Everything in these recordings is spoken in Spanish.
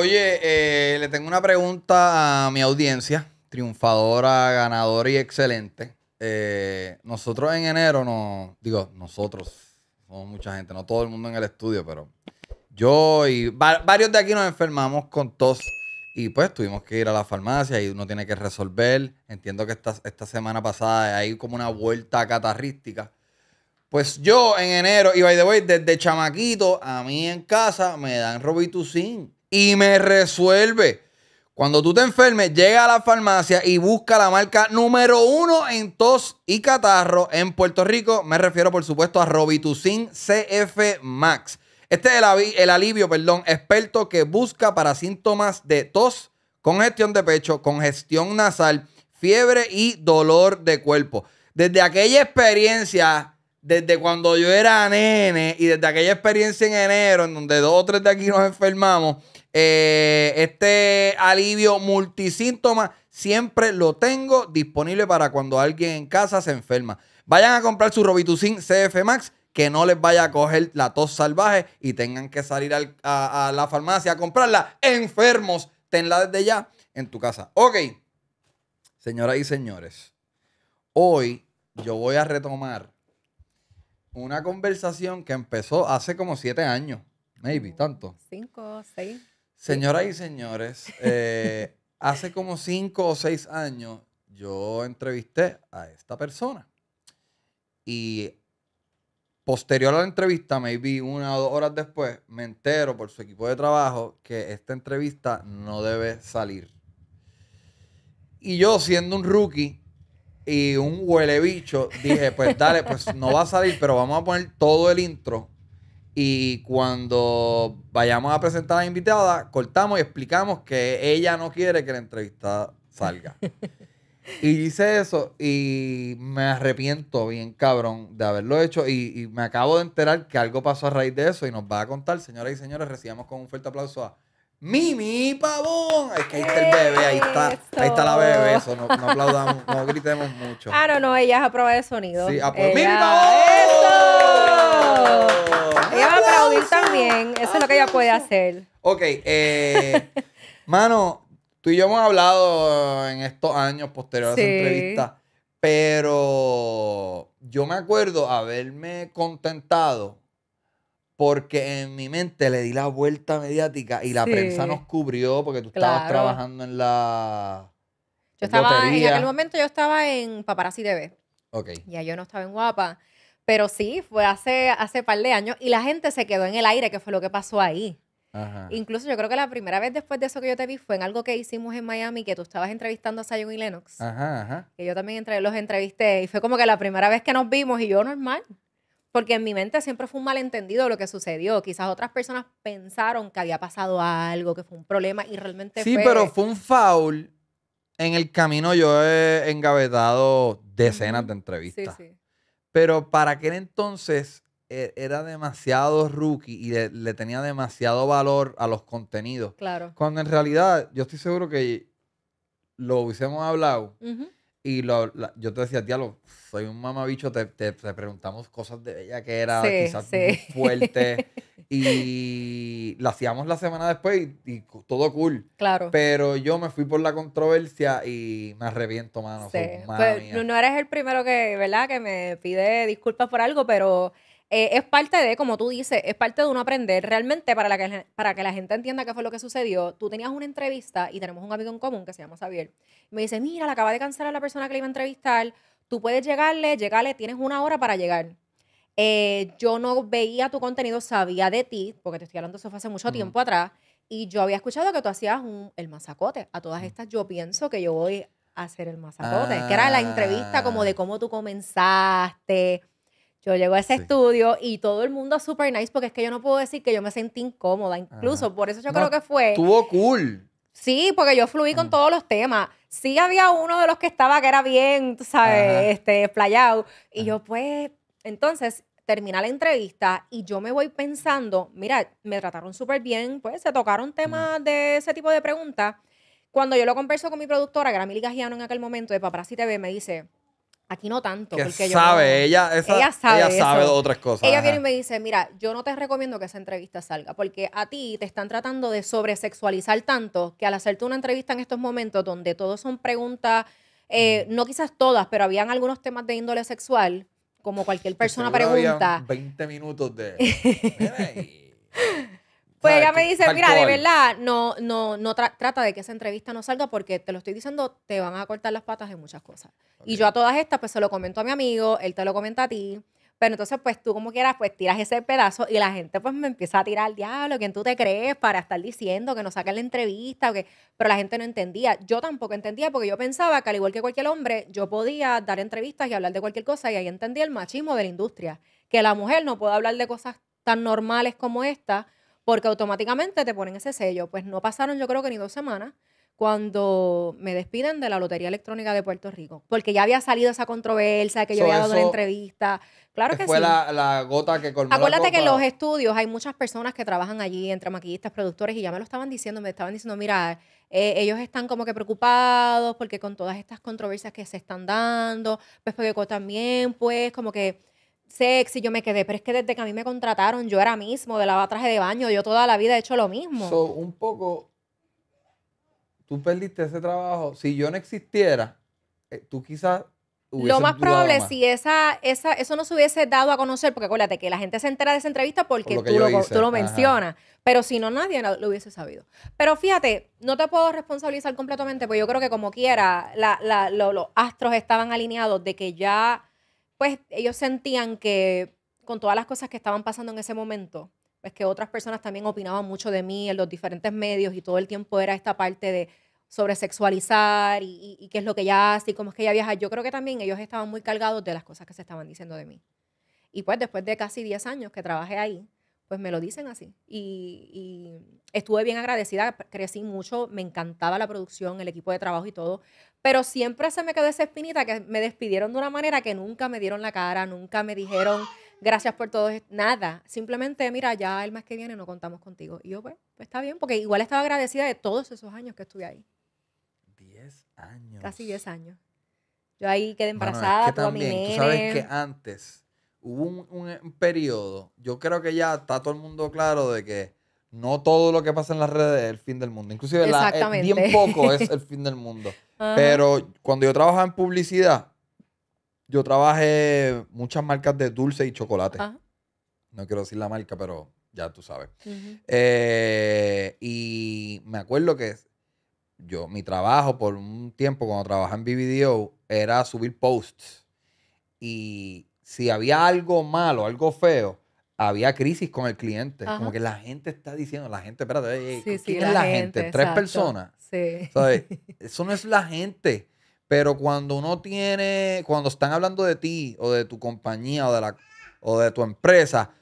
Oye, eh, le tengo una pregunta a mi audiencia, triunfadora, ganadora y excelente. Eh, nosotros en enero no digo, nosotros, somos mucha gente, no todo el mundo en el estudio, pero yo y varios de aquí nos enfermamos con tos y pues tuvimos que ir a la farmacia y uno tiene que resolver. Entiendo que esta, esta semana pasada hay como una vuelta catarrística. Pues yo en enero, y by the way, desde chamaquito, a mí en casa me dan Robitussin y me resuelve. Cuando tú te enfermes, llega a la farmacia y busca la marca número uno en tos y catarro en Puerto Rico. Me refiero, por supuesto, a Robitussin CF Max. Este es el, el alivio, perdón, experto que busca para síntomas de tos, congestión de pecho, congestión nasal, fiebre y dolor de cuerpo. Desde aquella experiencia desde cuando yo era nene y desde aquella experiencia en enero, en donde dos o tres de aquí nos enfermamos, eh, este alivio multisíntoma siempre lo tengo disponible para cuando alguien en casa se enferma. Vayan a comprar su Robitussin CF Max, que no les vaya a coger la tos salvaje y tengan que salir a, la farmacia a comprarla enfermos. Tenla desde ya en tu casa. Ok, señoras y señores, hoy yo voy a retomar una conversación que empezó hace como siete años. Maybe, tanto. Cinco, seis. Señoras y señores, eh, hace como cinco o seis años yo entrevisté a esta persona. Y posterior a la entrevista, maybe una o dos horas después, me entero por su equipo de trabajo que esta entrevista no debe salir. Y yo, siendo un rookie y un huele bicho, dije, pues dale, pues no va a salir, pero vamos a poner todo el intro y cuando vayamos a presentar a la invitada, cortamos y explicamos que ella no quiere que la entrevista salga. y hice eso y me arrepiento bien cabrón de haberlo hecho y, me acabo de enterar que algo pasó a raíz de eso y nos va a contar, señoras y señores, recibamos con un fuerte aplauso a Mimi Pabón. Es que ahí está el bebé, ahí está, está la bebé. Eso, no, aplaudamos, no gritemos mucho. Ah, no, no, ella es a prueba de sonido. Sí, a ¡Mimi Pavón! también. Eso es lo que ella puede hacer. Ok, eh, mano, tú y yo hemos hablado en estos años posteriores a esa entrevista, pero yo me acuerdo haberme contentado porque en mi mente le di la vuelta mediática y la prensa nos cubrió porque tú estabas trabajando en la... Yo estaba, en aquel momento yo estaba en Paparazzi TV. Ok. Ya yo no estaba en Guapa. Pero sí, fue hace, hace par de años y la gente se quedó en el aire, que fue lo que pasó ahí. Incluso yo creo que la primera vez después de eso que yo te vi fue en algo que hicimos en Miami, que tú estabas entrevistando a Sayon y Lennox. Ajá, Que yo también entre, los entrevisté y fue como que la primera vez que nos vimos y yo normal. Porque en mi mente siempre fue un malentendido lo que sucedió. Quizás otras personas pensaron que había pasado algo, que fue un problema y realmente sí, fue... pero fue un foul. En el camino yo he engavetado decenas de entrevistas. Sí, sí. Pero para aquel entonces e, era demasiado rookie y le, tenía demasiado valor a los contenidos. Claro. Cuando en realidad yo estoy seguro que lo hubiésemos hablado. Y yo te decía, lo soy un mamabicho, te, preguntamos cosas de ella que era quizás fuerte. y la hacíamos la semana después y, todo cool. Claro. Pero yo me fui por la controversia y me arrepiento, mano. Sí. Pues, no eres el primero que, ¿verdad? Que me pide disculpas por algo, pero eh, es parte de, como tú dices, es parte de uno aprender. Realmente, para, la que, para que la gente entienda qué fue lo que sucedió, tú tenías una entrevista y tenemos un amigo en común que se llama Xavier. Me dice, mira, la acaba de cancelar la persona que le iba a entrevistar. Tú puedes llegarle, llegarle, tienes una hora para llegar. Eh, yo no veía tu contenido, sabía de ti, porque te estoy hablando eso hace mucho tiempo atrás, y yo había escuchado que tú hacías el masacote. A todas estas, yo pienso que yo voy a hacer el masacote, que era la entrevista como ah. de cómo tú comenzaste, yo llego a ese estudio y todo el mundo super nice porque es que yo no puedo decir que yo me sentí incómoda, incluso por eso yo creo que fue. Estuvo cool. Sí, porque yo fluí con mm. todos los temas. Sí había uno de los que estaba que era bien, tú sabes, este, playado. Y yo pues, entonces termina la entrevista y yo me voy pensando, mira, me trataron súper bien, pues se tocaron temas de ese tipo de preguntas. Cuando yo lo converso con mi productora, que era Mili en aquel momento de Paparazzi TV, me dice, Aquí no tanto. sabe, ella, ella sabe, ella sabe otras cosas. Ella viene y me dice, mira, yo no te recomiendo que esa entrevista salga, porque a ti te están tratando de sobresexualizar tanto que al hacerte una entrevista en estos momentos donde todos son preguntas, eh, mm. no quizás todas, pero habían algunos temas de índole sexual, como cualquier persona pregunta. 20 minutos de... Pues ella me dice, mira, de verdad, no, no, no trata de que esa entrevista no salga porque te lo estoy diciendo, te van a cortar las patas en muchas cosas. Y yo a todas estas, pues se lo comento a mi amigo, él te lo comenta a ti. Pero entonces, pues tú como quieras, pues tiras ese pedazo y la gente pues me empieza a tirar al diablo, ¿quién tú te crees para estar diciendo que no saquen la entrevista? que... Pero la gente no entendía. Yo tampoco entendía porque yo pensaba que al igual que cualquier hombre, yo podía dar entrevistas y hablar de cualquier cosa y ahí entendía el machismo de la industria, que la mujer no puede hablar de cosas tan normales como esta porque automáticamente te ponen ese sello. Pues no pasaron yo creo que ni dos semanas cuando me despiden de la Lotería Electrónica de Puerto Rico, porque ya había salido esa controversia, que yo había dado una entrevista. Claro que fue sí. la, la gota que colmó Acuérdate que en los estudios hay muchas personas que trabajan allí, entre maquillistas, productores, y ya me lo estaban diciendo, me estaban diciendo, mira, eh, ellos están como que preocupados porque con todas estas controversias que se están dando, pues porque también, pues, como que sexy, yo me quedé, pero es que desde que a mí me contrataron, yo era mismo, de lavar traje de baño, yo toda la vida he hecho lo mismo. So, un poco, tú perdiste ese trabajo. Si yo no existiera, eh, tú quizás lo más probable si esa, eso no se hubiese dado a conocer, porque acuérdate que la gente se entera de esa entrevista porque tú, lo, mencionas, pero si no, nadie lo hubiese sabido. Pero fíjate, no te puedo responsabilizar completamente, porque yo creo que como quiera, los astros estaban alineados de que ya pues ellos sentían que con todas las cosas que estaban pasando en ese momento, pues que otras personas también opinaban mucho de mí en los diferentes medios y todo el tiempo era esta parte de sobre sexualizar y, y qué es lo que ya hace y cómo es que ella viaja. Yo creo que también ellos estaban muy cargados de las cosas que se estaban diciendo de mí. Y pues después de casi 10 años que trabajé ahí, pues me lo dicen así. Y, estuve bien agradecida, crecí mucho, me encantaba la producción, el equipo de trabajo y todo, pero siempre se me quedó esa espinita que me despidieron de una manera que nunca me dieron la cara, nunca me dijeron gracias por todo, nada. Simplemente, mira, ya el mes que viene no contamos contigo. Y yo, pues, pues, está bien, porque igual estaba agradecida de todos esos años que estuve ahí. Diez años. Casi diez años. Yo ahí quedé embarazada, bueno, es que también, Tú sabes que antes hubo eh, un, periodo, yo creo que ya está todo el mundo claro de que no todo lo que pasa en las redes es el fin del mundo. Inclusive la, el, eh, bien poco es el fin del mundo. Pero cuando yo trabajaba en publicidad, yo trabajé muchas marcas de dulce y chocolate. No quiero decir la marca, pero ya tú sabes. Eh, y me acuerdo que yo, mi trabajo por un tiempo cuando trabajaba en BBDO era subir posts. Y si había algo malo, algo feo, había crisis con el cliente. Como que la gente está diciendo, la gente, espérate, es la, gente? Tres personas. Sí. Eso no es la gente. Pero cuando uno tiene, cuando están hablando de ti o de tu compañía o de, la, o de tu empresa,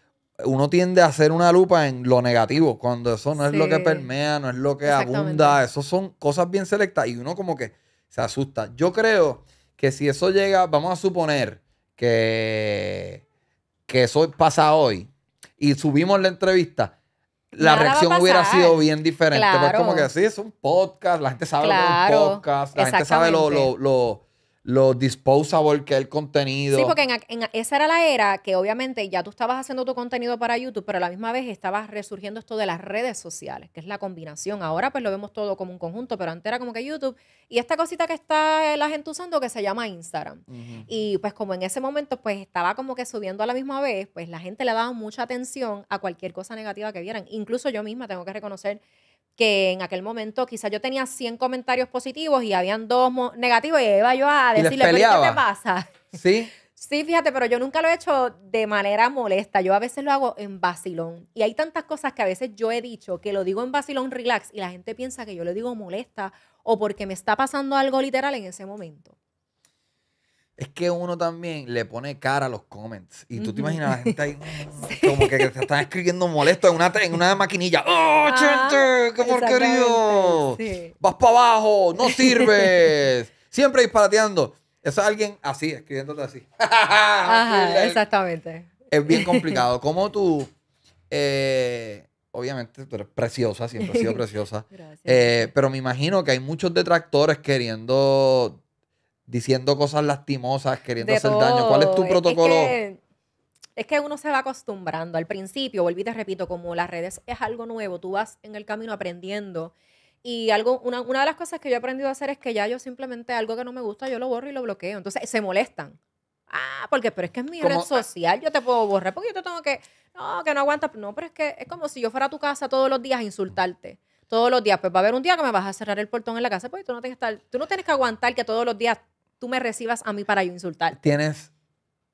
uno tiende a hacer una lupa en lo negativo, cuando eso no es lo que permea, no es lo que abunda. Eso son cosas bien selectas y uno como que se asusta. Yo creo que si eso llega, vamos a suponer, que, que eso pasa hoy y subimos la entrevista, la reacción hubiera sido bien diferente. Pues claro. como que sí, es un podcast, la gente sabe lo que es un podcast, la gente sabe lo, lo disposable que el contenido. Sí, porque en, esa era la era que obviamente ya tú estabas haciendo tu contenido para YouTube, pero a la misma vez estabas resurgiendo esto de las redes sociales, que es la combinación. Ahora pues lo vemos todo como un conjunto, pero antes era como que YouTube y esta cosita que está la gente usando que se llama Instagram. Y pues como en ese momento pues estaba como que subiendo a la misma vez, pues la gente le daba mucha atención a cualquier cosa negativa que vieran. Incluso yo misma tengo que reconocer que en aquel momento quizás yo tenía 100 comentarios positivos y habían dos negativos y iba yo a decirle, ¿qué te pasa? Sí. Sí, fíjate, pero yo nunca lo he hecho de manera molesta. Yo a veces lo hago en vacilón. Y hay tantas cosas que a veces yo he dicho que lo digo en vacilón relax y la gente piensa que yo lo digo molesta o porque me está pasando algo literal en ese momento es que uno también le pone cara a los comments. Y tú te imaginas a la gente ahí como que, se están escribiendo molesto en una, maquinilla. ¡Oh, ¡Qué porquerío! ¡Vas para abajo! ¡No sirves! Siempre disparateando. es alguien así, escribiéndote así. Ajá, exactamente. Es bien complicado. Como tú, eh, obviamente tú eres preciosa, siempre has sido preciosa. Eh, pero me imagino que hay muchos detractores queriendo diciendo cosas lastimosas, queriendo hacer daño. ¿Cuál es tu protocolo? Es que, uno se va acostumbrando. Al principio, volví te repito, como las redes es algo nuevo, tú vas en el camino aprendiendo. Y algo, una, de las cosas que yo he aprendido a hacer es que ya yo simplemente algo que no me gusta, yo lo borro y lo bloqueo. Entonces se molestan. Ah, porque, pero es que es mi red social, yo te puedo borrar porque yo te tengo que, no, que no aguanta. No, pero es que es como si yo fuera a tu casa todos los días a insultarte. Todos los días, pues va a haber un día que me vas a cerrar el portón en la casa, pues tú no tienes que estar, tú no tienes que aguantar que todos los días tú me recibas a mí para yo insultar. Tienes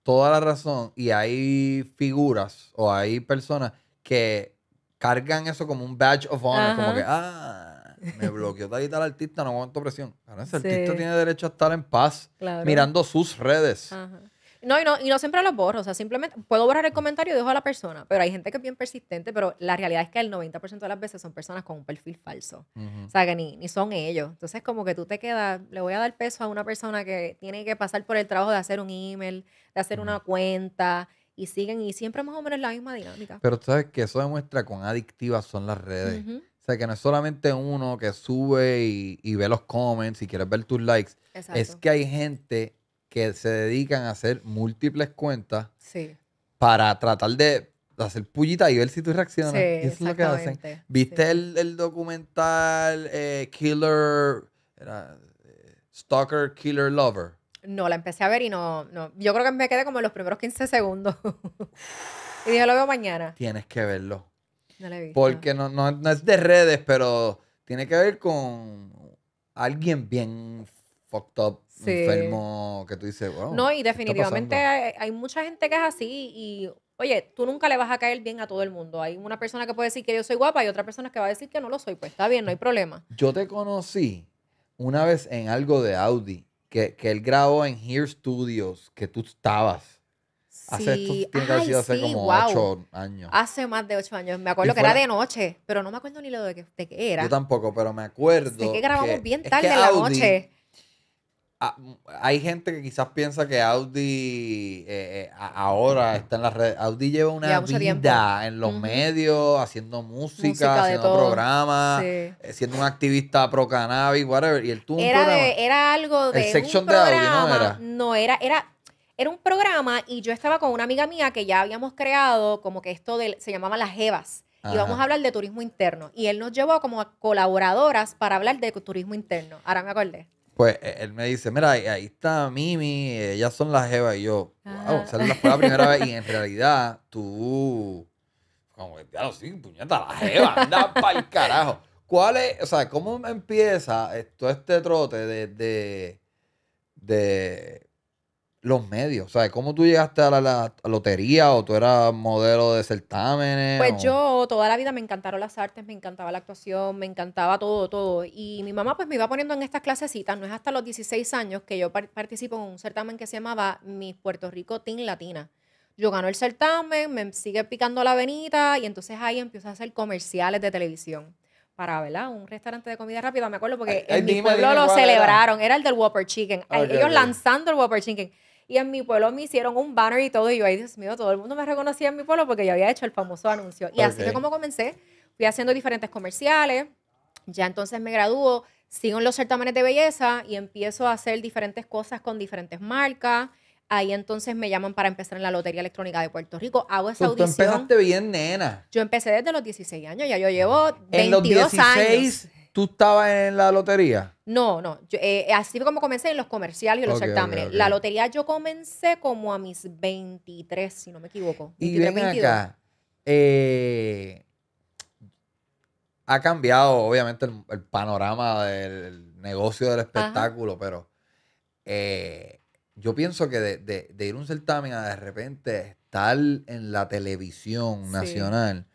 toda la razón y hay figuras o hay personas que cargan eso como un badge of honor, como que, ah, me bloqueó tal y tal artista, no aguanto presión. ese artista tiene derecho a estar en paz mirando sus redes. Ajá. No, y no, y no siempre los borro. O sea, simplemente puedo borrar el comentario y dejo a la persona. Pero hay gente que es bien persistente, pero la realidad es que el 90% de las veces son personas con un perfil falso. O sea, que ni, son ellos. Entonces, como que tú te quedas, le voy a dar peso a una persona que tiene que pasar por el trabajo de hacer un email, de hacer una cuenta y siguen y siempre más o menos la misma dinámica. Pero tú sabes que eso demuestra cuán adictivas son las redes. O sea, que no es solamente uno que sube y, y ve los comments y quiere ver tus likes. Exacto. Es que hay gente que se dedican a hacer múltiples cuentas para tratar de hacer pullita y ver si tú reaccionas. Sí, eso ¿Viste el, documental eh, Killer eh, Stalker Killer Lover? No, la empecé a ver y no, no. Yo creo que me quedé como en los primeros 15 segundos. y dije, lo veo mañana. Tienes que verlo. No le he Porque no, no, no es de redes, pero tiene que ver con alguien bien fucked up, enfermo, que tú dices, wow, No, y definitivamente hay, mucha gente que es así y, oye, tú nunca le vas a caer bien a todo el mundo. Hay una persona que puede decir que yo soy guapa y otra persona que va a decir que no lo soy. Pues está bien, no hay problema. Yo te conocí una vez en algo de Audi, que, que él grabó en Here Studios, que tú estabas. Hace, sí. hace como ocho años. Hace más de ocho años. Me acuerdo que era de noche, pero no me acuerdo ni lo de qué, era. Yo tampoco, pero me acuerdo. Sí que grabamos bien tarde en la noche hay gente que quizás piensa que Audi eh, eh, ahora está en las redes. Audi lleva una vida en los medios, haciendo música, haciendo programas, eh, siendo un activista pro cannabis, whatever. Y él tuvo era algo de. de Audi, ¿no era? No, era, era, un programa y yo estaba con una amiga mía que ya habíamos creado como que esto se llamaba Las Jevas. y vamos a hablar de turismo interno. Y él nos llevó como colaboradoras para hablar de turismo interno. Ahora me acordé pues e, él me dice, mira, ahí está Mimi, ellas son las Eva y yo, wow, o sea, la primera vez y en realidad tú, como que, claro, sí, puñeta, la Jeva, anda pa'l carajo. ¿Cuál es, o sea, cómo empieza todo este trote de, de, de los medios? O sea, ¿cómo tú llegaste a la, lotería o tú eras modelo de certámenes? Pues yo toda la vida me encantaron las artes, me encantaba la actuación, me encantaba todo, todo. Y mi mamá pues me iba poniendo en estas clasecitas. No es hasta los 16 años que yo participo en un certamen que se llamaba Mi Puerto Rico Teen Latina. Yo gano el certamen, me sigue picando la venita y entonces ahí empiezo a hacer comerciales de televisión para, ¿verdad? Un restaurante de comida rápida, me acuerdo, porque el mi pueblo lo celebraron. Era. el del Whopper Chicken. ellos lanzando el Whopper Chicken. Y en mi pueblo me hicieron un banner y todo. Y yo, ay, Dios mío, todo el mundo me reconocía en mi pueblo porque yo había hecho el famoso anuncio. Y así fue como comencé. Fui haciendo diferentes comerciales. Ya entonces me graduó, sigo en los certámenes de belleza y empiezo a hacer diferentes cosas con diferentes marcas. Ahí entonces me llaman para empezar en la Lotería Electrónica de Puerto Rico. Hago esa audición. Tú empezaste bien, nena. Yo empecé desde los 16 años, ya yo llevo 22 en 16, años. ¿Tú estabas en la lotería? No, no. Eh, eh, así fue como comencé en los comerciales y los certámenes. La lotería yo comencé como a mis 23, si no me equivoco. y ven acá. Eh, ha cambiado, obviamente, el, panorama del negocio del espectáculo, pero yo pienso que de, ir a un certamen a de repente estar en la televisión nacional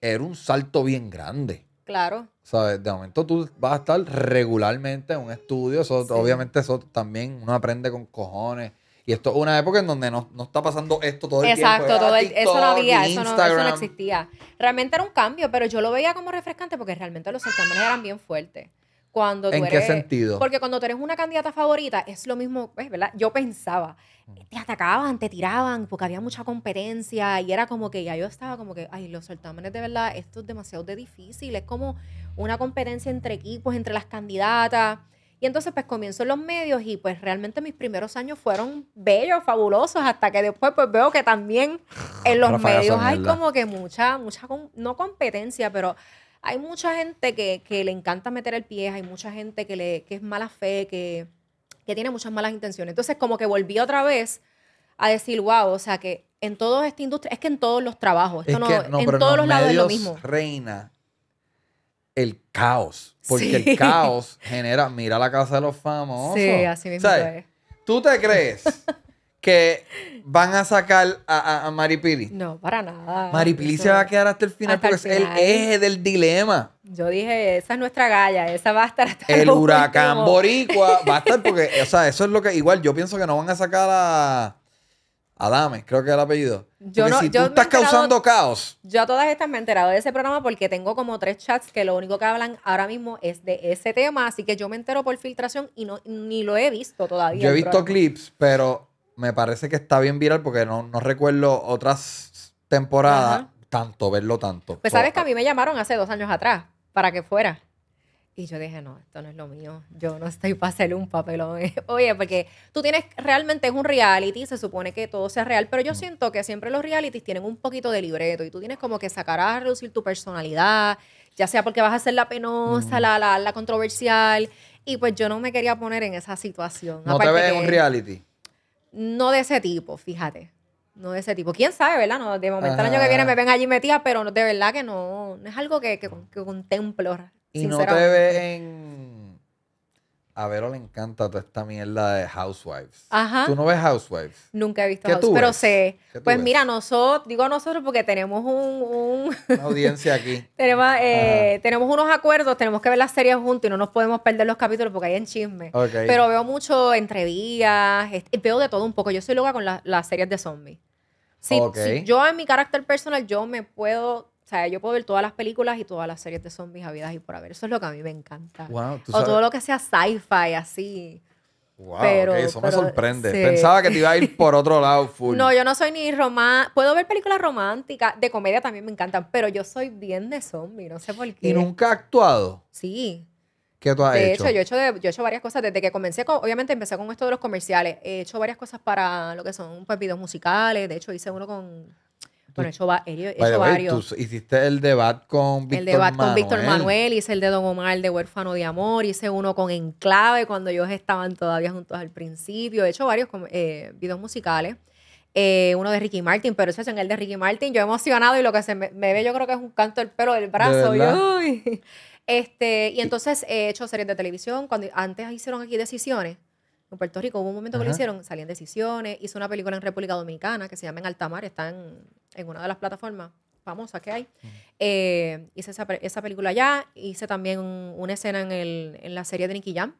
era un salto bien grande. Claro. De momento tú vas a estar regularmente en un estudio. Eso, Obviamente eso también uno aprende con cojones. Y esto es una época en donde no, está pasando esto todo el tiempo. Exacto, eso no había, eso no, existía. Realmente era un cambio, pero yo lo veía como refrescante porque realmente los certámenes eran bien fuertes. ¿En qué sentido? Porque cuando tú eres una candidata favorita, es lo mismo, ¿verdad? Yo pensaba, mm. te atacaban, te tiraban, porque había mucha competencia y era como que ya yo estaba como que, ay, los certámenes de verdad, esto es demasiado difícil, es como una competencia entre equipos, entre las candidatas. Y entonces pues comienzo en los medios y pues realmente mis primeros años fueron bellos, fabulosos, hasta que después pues veo que también en los medios hay como que mucha, mucha, no competencia, pero hay mucha gente que, le encanta meter el pie, hay mucha gente que, le, es mala fe, que, tiene muchas malas intenciones. Entonces, como que volví otra vez a decir, wow, o sea que en toda esta industria, es que en todos los trabajos, esto no, en todos los, lados es lo mismo. Reina el caos, porque el caos genera, mira la casa de los famosos. Sí, así mismo Es. Tú te crees que van a sacar a, a, Maripili. No, para nada. Maripili se va a quedar hasta el final porque el es el eje del dilema. Yo dije, esa es nuestra galla, esa va a estar hasta el, el huracán boricua va a estar porque, o sea, eso es lo que igual yo pienso que no van a sacar a Adame, creo que es el apellido. Yo no, tú estás causando caos. Yo a todas estas me he enterado de ese programa porque tengo como tres chats que lo único que hablan ahora mismo es de ese tema, así que yo me entero por filtración y no ni lo he visto todavía. Yo he visto clips, pero me parece que está bien viral porque no, no recuerdo otras temporadas tanto, verlo tanto. Pues sabes que a ah. mí me llamaron hace dos años atrás para que fuera. Y yo dije, no, esto no es lo mío. Yo no estoy para hacer un papelón. Oye, porque tú tienes, realmente es un reality, se supone que todo sea real, pero yo mm. siento que siempre los realities tienen un poquito de libreto y tú tienes como que sacarás a reducir tu personalidad, ya sea porque vas a ser la penosa, mm. la, la, controversial. Y pues yo no me quería poner en esa situación. No te ves en un reality no de ese tipo, fíjate. No de ese tipo. ¿Quién sabe, verdad? No, de momento el año que viene me ven allí metida, pero de verdad que no, no es algo que, que, contemplo. Y no te ve en a Vero le encanta toda esta mierda de Housewives. Ajá. ¿Tú no ves Housewives? Nunca he visto Housewives, pero sé. Pues mira, nosotros, digo nosotros porque tenemos un... Una audiencia aquí. Eh, tenemos, unos acuerdos, tenemos que ver las series juntos y no nos podemos perder los capítulos porque hay en chisme. Pero veo mucho días, veo de todo un poco. Yo soy loca con las series de zombies. yo en mi carácter personal, yo me puedo o sea, yo puedo ver todas las películas y todas las series de zombies habidas y por haber. Eso es lo que a mí me encanta. O todo lo que sea sci-fi, así. Wow, pero, eso me sorprende. Pensaba que te iba a ir por otro lado full. No, yo no soy ni romántica. Puedo ver películas románticas, de comedia también me encantan, pero yo soy bien de zombie, no sé por qué. ¿Y nunca ha actuado? Sí. ¿Qué tú has de hecho? yo he hecho, yo he hecho varias cosas. Desde que comencé, obviamente empecé con esto de los comerciales. He hecho varias cosas para lo que son pues, videos musicales. De hecho, hice uno con bueno, he hecho varios. hiciste el debate con Víctor Manuel. El debate con Víctor Manuel, hice el de Don Omar el de Huérfano de Amor, hice uno con Enclave cuando ellos estaban todavía juntos al principio. He hecho varios eh, videos musicales. Eh, uno de Ricky Martin, pero eso es en el de Ricky Martin. Yo he emocionado y lo que se me, ve yo creo que es un canto del pelo del brazo. Este, y entonces he hecho series de televisión. Cuando antes hicieron aquí decisiones. En Puerto Rico hubo un momento que lo hicieron, salían decisiones. Hice una película en República Dominicana que se llama En Altamar, está en en una de las plataformas famosas que hay. Eh, hice esa, esa, película allá, hice también una escena en, la serie de Nicky Jam.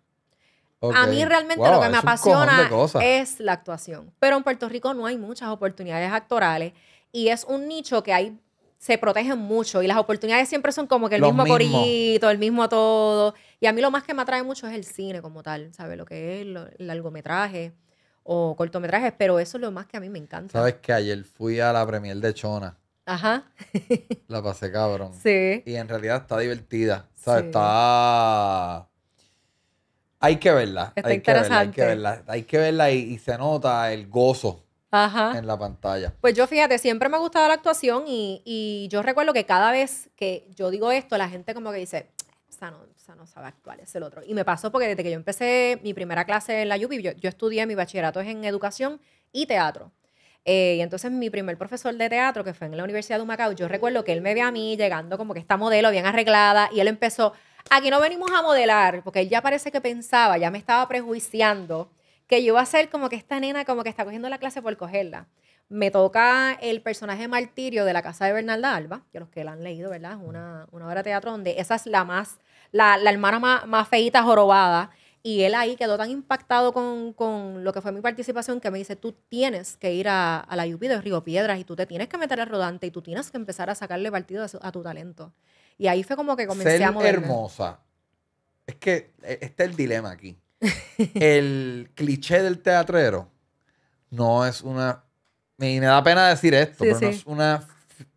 A mí realmente lo que me apasiona es la actuación. Pero en Puerto Rico no hay muchas oportunidades actorales y es un nicho que hay se protegen mucho y las oportunidades siempre son como que el mismo corito, el mismo todo. Y a mí lo más que me atrae mucho es el cine como tal, ¿sabes? Lo que es el largometraje o cortometrajes, pero eso es lo más que a mí me encanta. Sabes que ayer fui a la premier de Chona. Ajá. la pasé cabrón. Sí. Y en realidad está divertida. O está... Hay que verla. Está hay interesante. Que verla, hay que verla. Hay que verla y, se nota el gozo en la pantalla. Pues yo fíjate, siempre me ha gustado la actuación y, yo recuerdo que cada vez que yo digo esto, la gente como que dice, esa no, no sabe cuál es el otro. Y me pasó porque desde que yo empecé mi primera clase en la UPI, yo, estudié mi bachillerato en educación y teatro. Eh, y entonces mi primer profesor de teatro, que fue en la Universidad de Macao, yo recuerdo que él me ve a mí llegando como que esta modelo bien arreglada y él empezó, aquí no venimos a modelar, porque él ya parece que pensaba, ya me estaba prejuiciando que yo iba a ser como que esta nena como que está cogiendo la clase por cogerla. Me toca el personaje martirio de la casa de Bernalda Alba, que los que la han leído, ¿verdad? una, una obra de teatro donde esa es la más la, hermana más, más, feita, jorobada. Y él ahí quedó tan impactado con, lo que fue mi participación que me dice, tú tienes que ir a, la yupi de Río Piedras y tú te tienes que meter al rodante y tú tienes que empezar a sacarle partido a, tu talento. Y ahí fue como que comenzamos Ser hermosa. Es que eh, este es el dilema aquí. el cliché del teatrero no es una... Y me da pena decir esto, pero no es una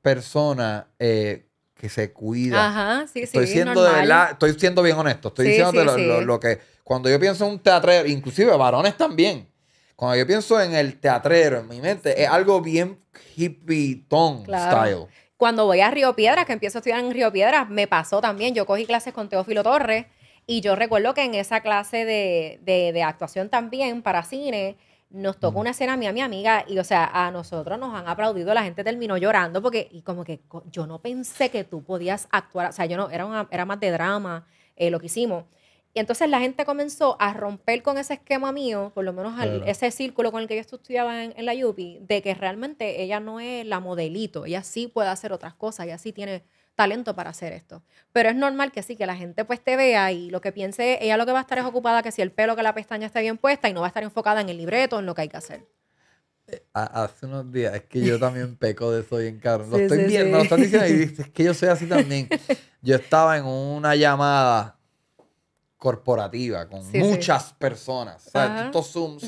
persona eh, que se cuida. Ajá, sí, sí. Estoy siendo de verdad, estoy siendo bien honesto. Estoy lo, que. Cuando yo pienso en un teatrero, inclusive varones también. Cuando yo pienso en el teatrero, en mi mente, es algo bien hippie ton style. Cuando voy a Río Piedras, que empiezo a estudiar en Río Piedras, me pasó también. Yo cogí clases con Teófilo Torres y yo recuerdo que en esa clase de actuación también para cine nos tocó una escena a mí, a mi amiga, y o sea, a nosotros nos han aplaudido, la gente terminó llorando porque, y como que yo no pensé que tú podías actuar, o sea, yo no, era, una, era más de drama eh, lo que hicimos. Y entonces la gente comenzó a romper con ese esquema mío, por lo menos ese círculo con el que yo estudiaba en, la Yupi, de que realmente ella no es la modelito, ella sí puede hacer otras cosas, ella sí tiene talento para hacer esto. Pero es normal que sí, que la gente pues te vea y lo que piense, ella lo que va a estar es ocupada que si el pelo, que la pestaña esté bien puesta y no va a estar enfocada en el libreto, en lo que hay que hacer. Eh, hace unos días, es que yo también peco de eso y caro. Lo estoy viendo, lo diciendo y dices, es que yo soy así también. Yo estaba en una llamada corporativa con muchas personas, ¿sabes? Estos Zooms.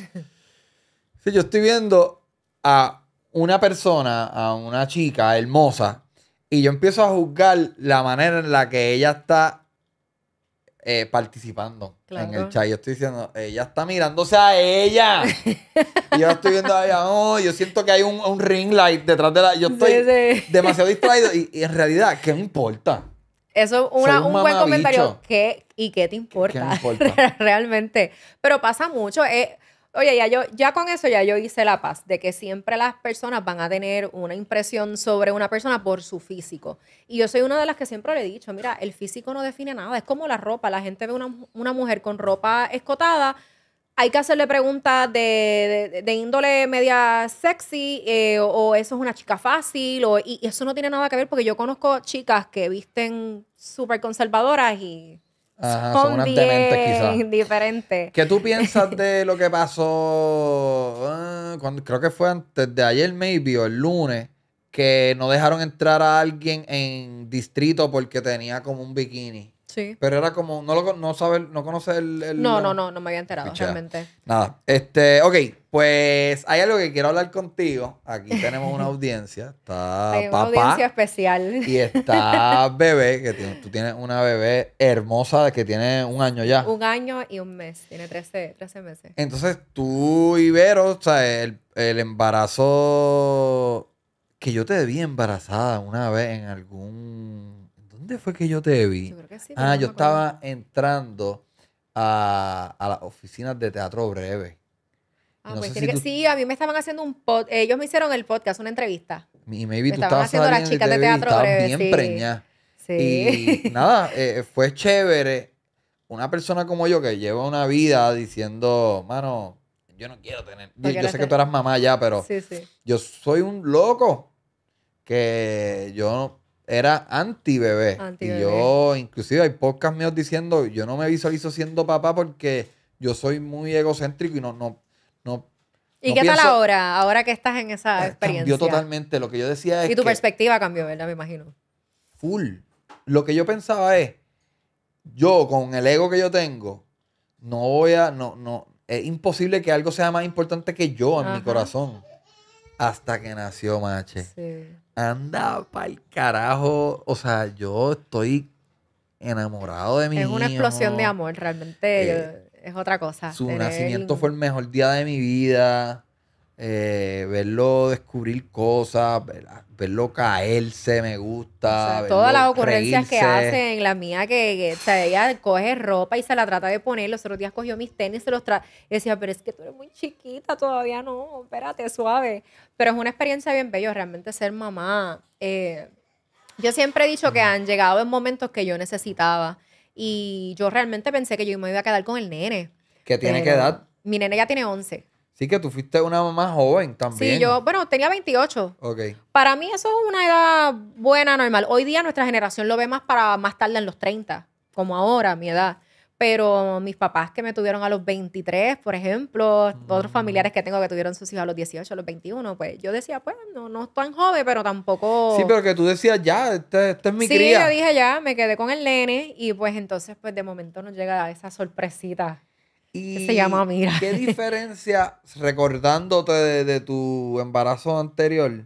yo estoy viendo a una persona, a una chica hermosa, y yo empiezo a juzgar la manera en la que ella está eh, participando en el chat. Yo estoy diciendo, ella está mirándose a ella. y yo estoy viendo a oh, yo siento que hay un, ring light detrás de la. Yo estoy demasiado distraído. Y, en realidad, ¿qué me importa? Eso es un, buen comentario. ¿Qué, ¿Y qué te importa? ¿Qué, importa? Realmente. Pero pasa mucho. Eh, Oye, ya yo, ya con eso ya yo hice la paz, de que siempre las personas van a tener una impresión sobre una persona por su físico. Y yo soy una de las que siempre le he dicho, mira, el físico no define nada, es como la ropa. La gente ve una, una mujer con ropa escotada, hay que hacerle preguntas de, de, índole media sexy, eh, o, eso es una chica fácil, o, y, y eso no tiene nada que ver, porque yo conozco chicas que visten súper conservadoras y Ajá, son, unas quizás. ¿Qué tú piensas de lo que pasó? Ah, cuando, creo que fue antes de ayer, maybe, o el lunes, que no dejaron entrar a alguien en distrito porque tenía como un bikini. Sí. Pero era como, no, lo, no sabe, no conoce el, No, no, no, no me había enterado, realmente. Nada. Este, ok. Pues hay algo que quiero hablar contigo. Aquí tenemos una audiencia. Está una audiencia especial. Y está bebé, que tú tienes una bebé hermosa que tiene un año ya. Un año y un mes. Tiene 13, meses. Entonces tú, Ibero, o sea, el, embarazo que yo te vi embarazada una vez en algún... ¿Dónde fue que yo te vi? Yo creo que sí, ah, yo estaba entrando a, a las oficinas de Teatro Breve Ah, pues, sí, a mí me estaban haciendo un pod... Ellos me hicieron el podcast, una entrevista. Y maybe me tú estaban haciendo las chicas de teatro Estaban eh, bien sí. Y nada, eh, fue chévere. Una persona como yo que lleva una vida diciendo, mano, yo no quiero tener. Yo, sé que tú eras mamá ya, pero sí, sí. yo soy un loco que yo era anti bebé. Anti -bebé. Y yo, inclusive, hay podcasts míos diciendo, yo no me visualizo siendo papá porque yo soy muy egocéntrico y no, no, ¿Y qué tal ahora? Ahora que estás en esa eh, experiencia. Cambió totalmente. Lo que yo decía es. Y tu perspectiva cambió, ¿verdad? Me imagino. Full. Lo que yo pensaba es. Yo, con el ego que yo tengo, no voy a. No, no, es imposible que algo sea más importante que yo en mi corazón. Hasta que nació Mache. Sí. Anda el carajo. O sea, yo estoy enamorado de mi Es una explosión de amor, realmente. Eh, es otra cosa. Su nacimiento fue el mejor día de mi vida. Eh, verlo descubrir cosas, verlo caerse, me gusta. todas las ocurrencias que hacen, la mía que, ella coge ropa y se la trata de poner, los otros días cogió mis tenis, se los y decía, pero es que tú eres muy chiquita, todavía no, espérate, suave. Pero es una experiencia bien bella, realmente ser mamá. Eh, yo siempre he dicho que han llegado en momentos que yo necesitaba. Y yo realmente pensé que yo me iba a quedar con el nene. ¿Qué tiene que edad? Mi nene ya tiene 11. Sí, que tú fuiste una mamá joven también. Sí, yo, bueno, tenía 28. Ok. Para mí eso es una edad buena, normal. Hoy día nuestra generación lo ve más para más tarde en los 30, como ahora, mi edad pero mis papás que me tuvieron a los 23, por ejemplo, otros familiares que tengo que tuvieron sus hijos a los 18, a los 21, pues yo decía, pues no, no tan joven, pero tampoco... Sí, pero que tú decías, ya, esta, este es mi cría. Sí, yo dije, ya, me quedé con el nene y pues entonces, pues de momento nos llega esa sorpresita y que se llama Mira. ¿Qué diferencia, recordándote de, tu embarazo anterior,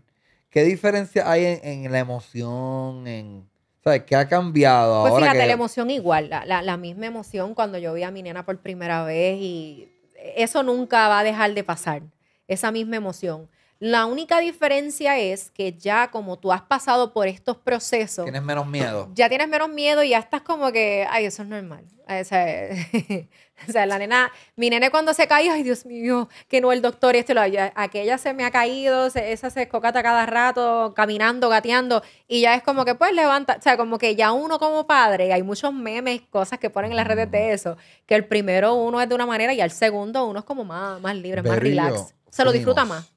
qué diferencia hay en la emoción, en ¿Sabes? ¿Qué ha cambiado pues Fíjate, la emoción igual, la, la, misma emoción cuando yo vi a mi nena por primera vez y eso nunca va a dejar de pasar, esa misma emoción. La única diferencia es que ya como tú has pasado por estos procesos... Tienes menos miedo. Ya tienes menos miedo y ya estás como que, ay, eso es normal. Eh, o sea, la nena, mi nene cuando se cae, ay, Dios mío, que no el doctor y este lo, aquella se me ha caído, esa se escocata cada rato, caminando, gateando, y ya es como que pues levanta, o sea, como que ya uno como padre, y hay muchos memes, cosas que ponen en las redes de mm. eso, que el primero uno es de una manera y al segundo uno es como más, más libre, más relax. Se lo disfruta más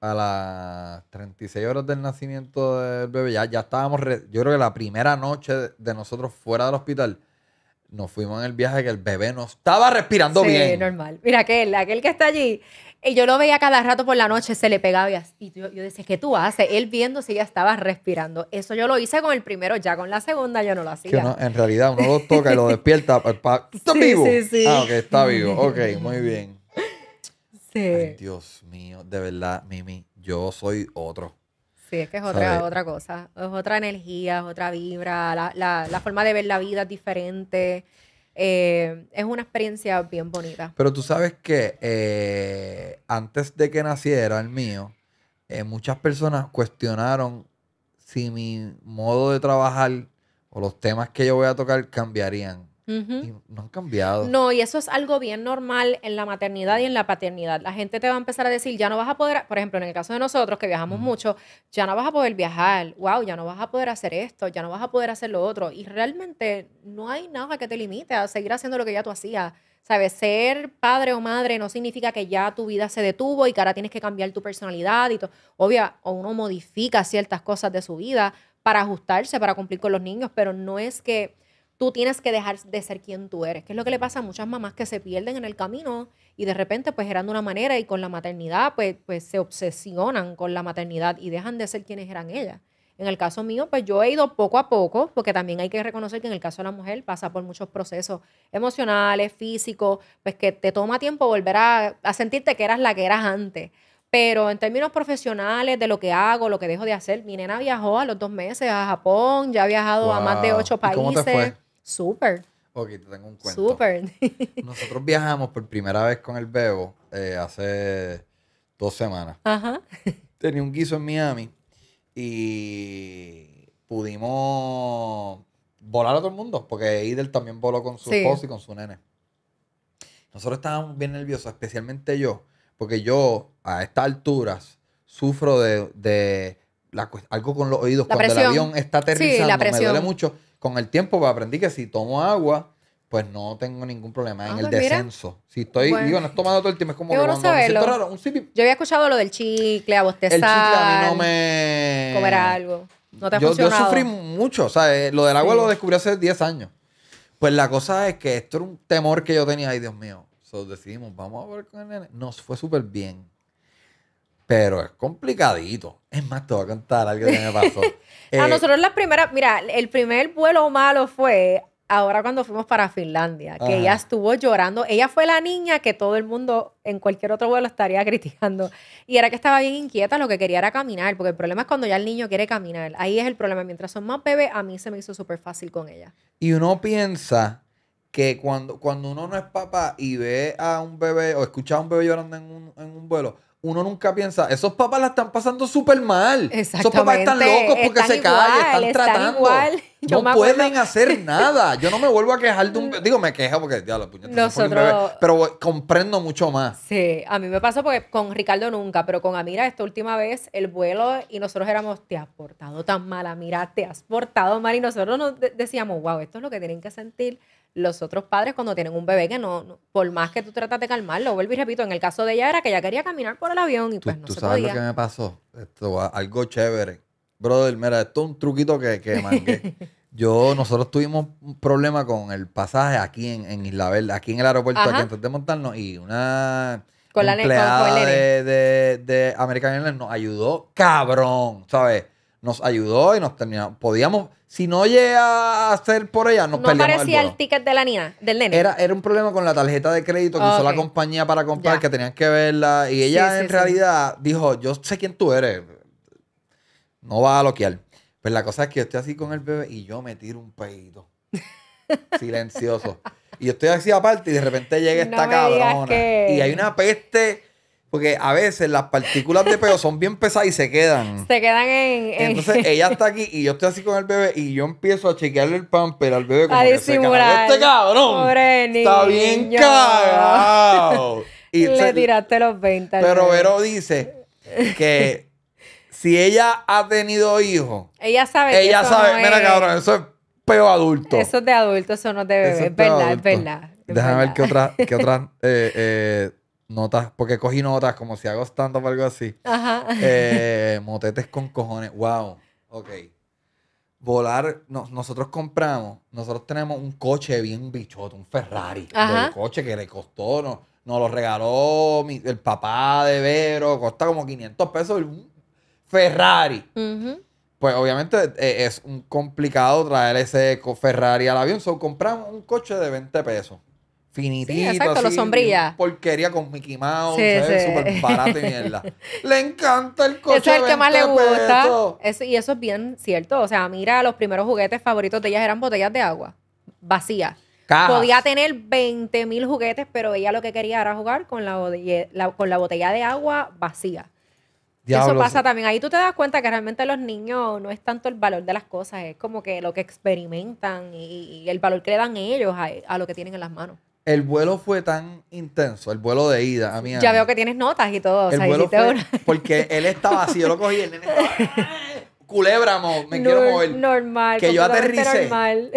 a las 36 horas del nacimiento del bebé, ya, ya estábamos, yo creo que la primera noche de, nosotros fuera del hospital, nos fuimos en el viaje que el bebé no estaba respirando bien. Sí, normal. Mira, aquel, aquel que está allí, y eh, yo lo veía cada rato por la noche, se le pegaba y, yo, yo, decía, ¿qué tú haces? Él viendo si ya estaba respirando. Eso yo lo hice con el primero, ya con la segunda yo no lo hacía. en realidad uno lo toca y lo despierta. Eh, ¿Está vivo? Sí, sí. Ah, ok, está vivo. Ok, muy bien. Ay, este Dios mío, de verdad, Mimi, yo soy otro. Sí, es que es otra, cosa. Es otra energía, es otra vibra. La, forma de ver la vida es diferente. Eh, es una experiencia bien bonita. Pero tú sabes que eh, antes de que naciera el mío, eh, muchas personas cuestionaron si mi modo de trabajar o los temas que yo voy a tocar cambiarían no han cambiado. No, y eso es algo bien normal en la maternidad y en la paternidad. La gente te va a empezar a decir, ya no vas a poder, por ejemplo, en el caso de nosotros que viajamos mucho, ya no vas a poder viajar, wow, ya no vas a poder hacer esto, ya no vas a poder hacer lo otro. Y realmente no hay nada que te limite a seguir haciendo lo que ya tú hacías. ¿Sabes? Ser padre o madre no significa que ya tu vida se detuvo y que ahora tienes que cambiar tu personalidad y todo. Obvio, uno modifica ciertas cosas de su vida para ajustarse, para cumplir con los niños, pero no es que tú tienes que dejar de ser quien tú eres, que es lo que le pasa a muchas mamás que se pierden en el camino y de repente pues eran de una manera y con la maternidad pues, pues se obsesionan con la maternidad y dejan de ser quienes eran ellas. En el caso mío, pues yo he ido poco a poco, porque también hay que reconocer que en el caso de la mujer pasa por muchos procesos emocionales, físicos, pues que te toma tiempo volver a, sentirte que eras la que eras antes. Pero en términos profesionales, de lo que hago, lo que dejo de hacer, mi nena viajó a los dos meses a Japón, ya ha viajado a más de ocho países. Súper. Ok, te tengo un cuento. Súper. Nosotros viajamos por primera vez con el Bebo eh, hace dos semanas. Ajá. Tenía un guiso en Miami y pudimos volar a todo el mundo, porque Idel también voló con su esposa y con su nene. Nosotros estábamos bien nerviosos, especialmente yo, porque yo a estas alturas sufro de, algo con los oídos. Cuando el avión está aterrizando, sí, la presión. me mucho con el tiempo pues, aprendí que si tomo agua, pues no tengo ningún problema en ah, el pues descenso. Si estoy, digo, no estoy tomando todo el tiempo, es como que cuando raro, un Yo había escuchado lo del chicle, a bostezar. El chicle a mí no me... Comer algo. No te ha yo, funcionado. Yo sufrí mucho, o sea, eh, lo del agua lo descubrí hace 10 años. Pues la cosa es que esto era un temor que yo tenía, ay Dios mío. So, decidimos, vamos a ver con el nene. Nos fue súper bien. Pero es complicadito. Es más, te voy a contar algo que me pasó. a eh, nosotros la primera, mira, el primer vuelo malo fue ahora cuando fuimos para Finlandia, que ella estuvo llorando. Ella fue la niña que todo el mundo en cualquier otro vuelo estaría criticando. Y era que estaba bien inquieta, lo que quería era caminar, porque el problema es cuando ya el niño quiere caminar. Ahí es el problema. Mientras son más bebés, a mí se me hizo súper fácil con ella. Y uno piensa que cuando, cuando uno no es papá y ve a un bebé o escucha a un bebé llorando en un, en un vuelo, uno nunca piensa, esos papás la están pasando súper mal. Esos papás están locos porque se callan, están, tratando. no pueden hacer nada. Yo no me vuelvo a quejar de un mm. Digo, me quejo porque ya Nosotros... Pero comprendo mucho más. Sí, a mí me pasó porque con Ricardo nunca, pero con Amira esta última vez el vuelo y nosotros éramos, te has portado tan mal, Amira, te has portado mal. Y nosotros nos decíamos, wow, esto es lo que tienen que sentir los otros padres cuando tienen un bebé que no, por más que tú tratas de calmarlo, vuelvo y repito, en el caso de ella era que ella quería caminar por el avión y pues no tú sabes lo que me pasó? Esto, algo chévere. Brother, mira, esto es un truquito que, que Yo, nosotros tuvimos un problema con el pasaje aquí en, en Isla Verde, aquí en el aeropuerto, antes de montarnos, y una con de, American Airlines nos ayudó, cabrón, ¿sabes? Nos ayudó y nos terminó. Podíamos si no llega a hacer por ella, nos no peleamos. No parecía el, ticket de la niña del nene. Era, un problema con la tarjeta de crédito que usó la compañía para comprar, que tenían que verla. Y ella en realidad dijo: Yo sé quién tú eres. No va a bloquear. Pero pues la cosa es que yo estoy así con el bebé y yo me tiro un peito. Silencioso. Y yo estoy así aparte y de repente llega esta cabrona. Y hay una peste porque a veces las partículas de peo son bien pesadas y se quedan. Se quedan en, Entonces ella está aquí y yo estoy así con el bebé y yo empiezo a chequearle el pero al bebé como a que se este cabrón. Pobre niño. Está bien cagado. Y le tiraste los 20. Pero Vero dice que si ella ha tenido hijos. Ella sabe Ella eso sabe, mira cabrón, eso es peo adulto. Eso es de adulto, eso no es de bebé. es, verdad, es verdad. Déjame ver qué otras qué otra, eh, eh, notas, porque cogí notas como si hago stand o algo así. Ajá. Eh, motetes con cojones. Wow. Ok. Volar, nosotros compramos, nosotros tenemos un coche bien bichoto, un Ferrari. Un coche que le costó, no, nos lo regaló el papá de Vero, costa como 500 pesos un Ferrari. Pues obviamente e, es un complicado traer ese Ferrari al avión, so compramos un coche de 20 pesos finitito. exacto, los sombrillas. Porquería con Mickey Mouse, sí, súper barato y mierda. le encanta el coche. Eso es el que más le pues, gusta. y eso es bien cierto. O sea, mira, los primeros juguetes favoritos de ellas eran botellas de agua, vacías. Podía tener 20 mil juguetes, pero ella lo que quería era jugar con la, botella, con la botella de agua vacía. Diablo. Eso pasa también. Ahí tú te das cuenta que realmente los niños no es tanto el valor de las cosas, es como que lo que experimentan y, el valor que le dan ellos a lo que tienen en las manos. El vuelo fue tan intenso, el vuelo de ida a mí. Ya veo que tienes notas y todo. porque él estaba así, yo lo cogí, el nene estaba... Ah, me quiero mover. Normal. Que yo aterricé.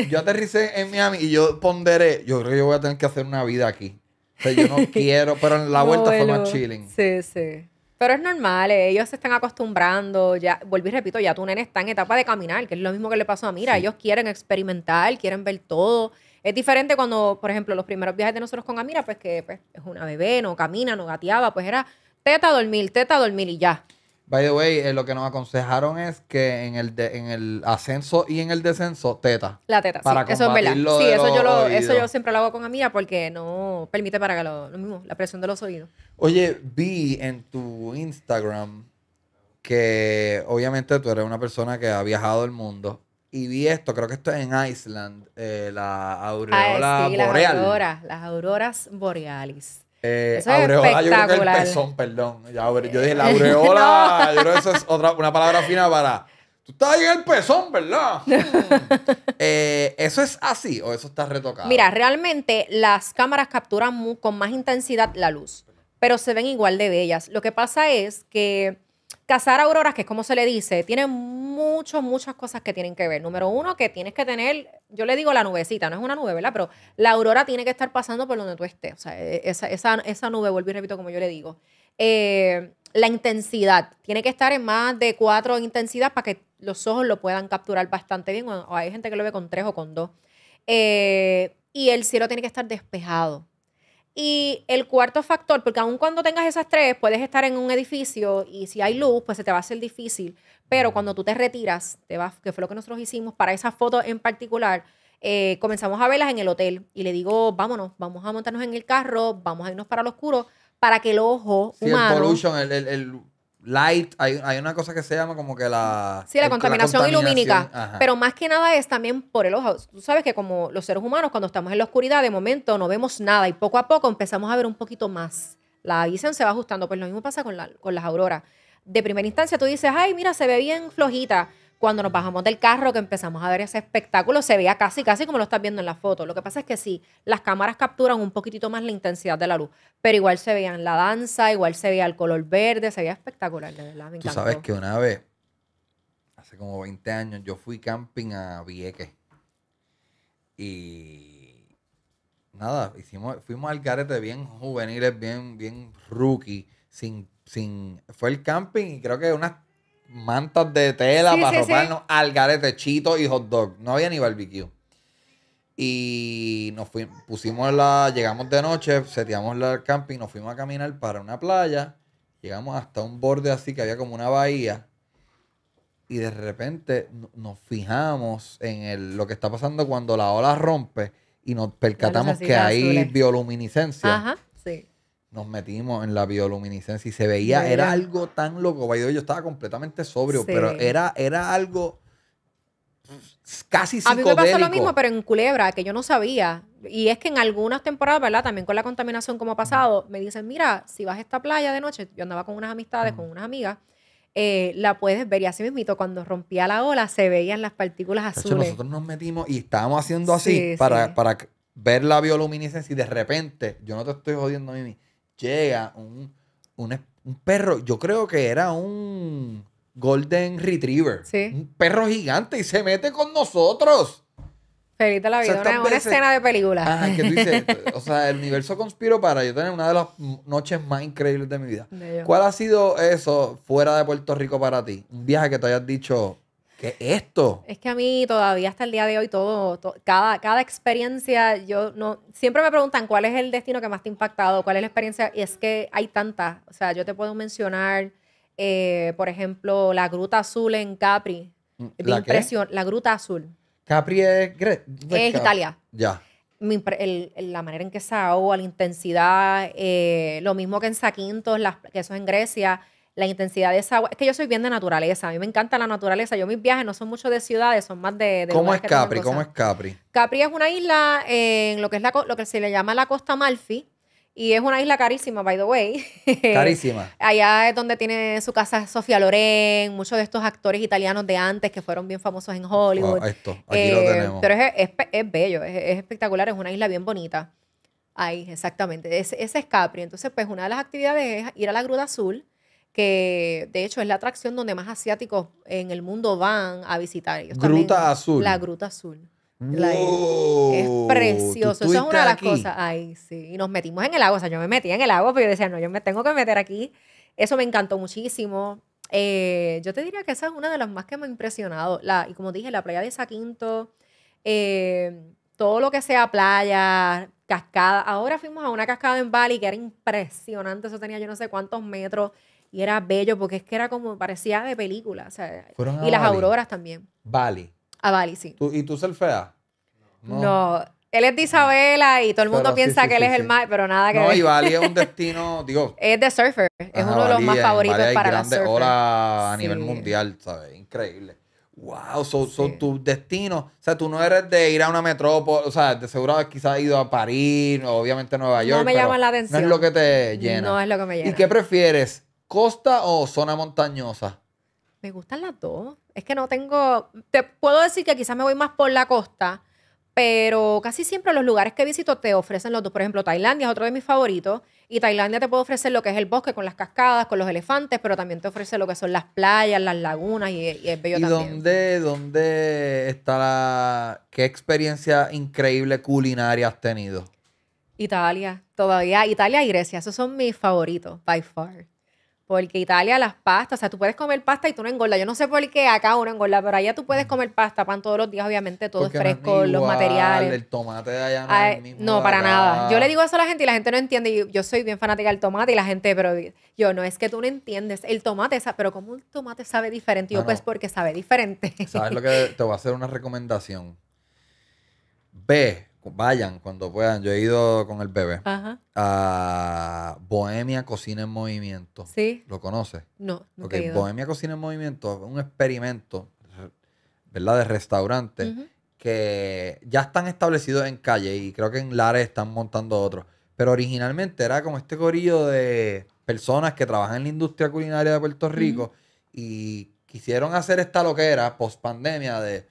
Yo aterricé en Miami y yo ponderé, yo creo que yo voy a tener que hacer una vida aquí. yo no quiero, pero en la vuelta fue más chilling. Sí, sí. Pero es normal, eh, ellos se están acostumbrando, ya, volví y repito, ya tu nene está en etapa de caminar, que es lo mismo que le pasó a Mira, ellos quieren experimentar, quieren ver todo. Es diferente cuando, por ejemplo, los primeros viajes de nosotros con Amira, pues que pues, es una bebé, no camina, no gateaba, pues era teta, dormir, teta, dormir y ya. By the way, eh, lo que nos aconsejaron es que en el, ascenso y en el descenso, teta. La teta, para sí, eso es verdad. Sí, eso yo, siempre lo hago con Amira porque no permite para que lo mismo, la presión de los oídos. Oye, vi en tu Instagram que obviamente tú eres una persona que ha viajado el mundo y vi esto, creo que esto es en Iceland, eh, la aureola ah, boreal. Las auroras, las auroras boreales. Eh, eso es espectacular. yo el pezón, perdón. yo dije la eh, aureola, yo creo que eso es otra, una palabra fina para. Tú estás ahí en el pezón, ¿verdad? ¿Eso es así o eso está retocado? Mira, realmente las cámaras capturan con más intensidad la luz, pero se ven igual de bellas. Lo que pasa es que Cazar auroras, que es como se le dice, tiene muchas, muchas cosas que tienen que ver. Número uno, que tienes que tener, yo le digo la nubecita, no es una nube, ¿verdad? Pero la aurora tiene que estar pasando por donde tú estés. O sea, e, esa, nube, vuelvo y repito como yo le digo. Eh, la intensidad, tiene que estar en más de cuatro intensidades para que los ojos lo puedan capturar bastante bien. O hay gente que lo ve con tres o con dos. Eh, y el cielo tiene que estar despejado. Y el cuarto factor, porque aun cuando tengas esas tres, puedes estar en un edificio y si hay luz, pues se te va a hacer difícil. Pero cuando tú te retiras, te vas, que fue lo que nosotros hicimos para esa foto en particular, eh, comenzamos a verlas en el hotel y le digo, vámonos, vamos a montarnos en el carro, vamos a irnos para lo oscuro, para que el ojo el light, hay, hay, una cosa que se llama como que la... Sí, la, eh, contaminación, la ilumínica. Pero más que nada es también por el ojo. Tú sabes que como los seres humanos, cuando estamos en la oscuridad, de momento no vemos nada y poco a poco empezamos a ver un poquito más. La visión se va ajustando. Pues lo mismo pasa con, la, con las auroras. De primera instancia tú dices, ay, mira, se ve bien flojita cuando nos bajamos del carro, que empezamos a ver ese espectáculo, se veía casi, casi como lo estás viendo en la foto. Lo que pasa es que sí, las cámaras capturan un poquitito más la intensidad de la luz, pero igual se en la danza, igual se veía el color verde, se veía espectacular, de verdad, me Tú sabes que una vez, hace como 20 años, yo fui camping a Vieques y nada, hicimos, fuimos al garete bien juveniles, bien, bien rookie, sin, sin, fue el camping y creo que unas mantas de tela para roparnos, sí. algarete, chito y hot dog. No había ni barbecue. Y nos pusimos la, llegamos de noche, seteamos el camping, nos fuimos a caminar para una playa. Llegamos hasta un borde así que había como una bahía. Y de repente nos fijamos en lo que está pasando cuando la ola rompe y nos percatamos que hay bioluminiscencia. Ajá, sí nos metimos en la bioluminiscencia y se veía, era algo tan loco. Yo estaba completamente sobrio, pero era, era algo casi psicodélico. A mí me pasó lo mismo, pero en Culebra, que yo no sabía. Y es que en algunas temporadas, ¿verdad? También con la contaminación como ha pasado, me dicen, mira, si vas a esta playa de noche, yo andaba con unas amistades, con unas amigas, eh, la puedes ver. Y así mismito, cuando rompía la ola, se veían las partículas azules. nosotros nos metimos y estábamos haciendo así para, para ver la bioluminiscencia y de repente, yo no te estoy jodiendo, Mimi, llega un, un, perro, yo creo que era un Golden Retriever. Un perro gigante y se mete con nosotros. Felita la vida, una, escena de película. Ajá, que tú dices, o sea, el universo conspiro para yo tener una de las noches más increíbles de mi vida. ¿Cuál ha sido eso fuera de Puerto Rico para ti? Un viaje que te hayas dicho, ¿Qué es esto? Es que a mí todavía hasta el día de hoy todo, cada, cada experiencia, yo no, siempre me preguntan cuál es el destino que más te ha impactado, cuál es la experiencia, y es que hay tantas, o sea, yo te puedo mencionar, eh, por ejemplo, la Gruta Azul en Capri. Mm, ¿La, impresión, la Gruta Azul. Capri es, Grecia? es Italia. Ya. la manera en que se ahoga, la intensidad, eh, lo mismo que en Saquintos, que eso es en Grecia la intensidad de esa agua. Es que yo soy bien de naturaleza, a mí me encanta la naturaleza. Yo mis viajes no son mucho de ciudades, son más de... ¿Cómo es Capri? ¿Cómo es Capri? Capri es una isla en lo que, es la, lo que se le llama la Costa Malfi. Y es una isla carísima, by the way. Carísima. Allá es donde tiene su casa Sofía Loren, muchos de estos actores italianos de antes que fueron bien famosos en Hollywood. esto, aquí lo eh, tenemos. Pero es, bello, es, espectacular, es una isla bien bonita. Ahí, exactamente. Ese, es Capri. Entonces, pues una de las actividades es ir a la Gruda Azul, que de hecho es la atracción donde más asiáticos en el mundo van a visitar. la gruta Azul. La Gruta Azul. Es precioso. Eso es una de las cosas. Ay, sí. Y nos metimos en el agua. O sea, yo me metí en el agua, pero yo decía, no, yo me tengo que meter aquí. Eso me encantó muchísimo. Eh, yo te diría que esa es una de las más que me ha impresionado. La, y como dije, la playa de Saquinto, eh, todo lo que sea playa, cascada. Ahora fuimos a una cascada en Bali que era impresionante. Eso tenía yo no sé cuántos metros. Y era bello porque es que era como, parecía de película. O sea, y las auroras también. Bali. A Bali, sí. ¿Tú, ¿Y tú surfeas? No. no. Él es de Isabela y todo el mundo piensa que él es el más, pero nada que no, ver. No, y Bali es un destino, digo. es de surfer. Es uno de los más favoritos Bali hay para las grandes ola a nivel mundial, ¿sabes? Increíble. Wow, son tus destinos. O sea, tú no eres de ir a una metrópoli. O sea, de seguro quizás has ido a París, obviamente a Nueva York. No me llama la atención. No es lo que te llena. No es lo que me llena. ¿Y qué prefieres? ¿Costa o zona montañosa? Me gustan las dos. Es que no tengo. Te puedo decir que quizás me voy más por la costa, pero casi siempre los lugares que visito te ofrecen los dos. Por ejemplo, Tailandia es otro de mis favoritos. Y Tailandia te puede ofrecer lo que es el bosque con las cascadas, con los elefantes, pero también te ofrece lo que son las playas, las lagunas y, es bello ¿Y Dónde, dónde está la. ¿Qué experiencia increíble culinaria has tenido? Italia, todavía. Italia y Grecia, esos son mis favoritos, by far. Porque Italia, las pastas, o sea, tú puedes comer pasta y tú no engordas. Yo no sé por qué acá uno engorda, pero allá tú puedes mm. comer pasta, pan todos los días, obviamente, todo es fresco, los materiales. El tomate de allá no, es no para nada. Yo le digo eso a la gente y la gente no entiende. Yo, yo, soy bien fanática del tomate y la gente, pero yo no es que tú no entiendes. El tomate, pero ¿cómo el tomate sabe diferente? Yo, pues, porque sabe diferente. ¿Sabes lo que? Te voy a hacer una recomendación. Ve vayan cuando puedan. Yo he ido con el bebé a Bohemia Cocina en Movimiento. ¿Sí? ¿Lo conoces? No, no he Bohemia Cocina en Movimiento es un experimento, ¿verdad? De restaurante que ya están establecidos en calle y creo que en Lares están montando otros. Pero originalmente era como este corillo de personas que trabajan en la industria culinaria de Puerto Rico y quisieron hacer esta loquera post pandemia de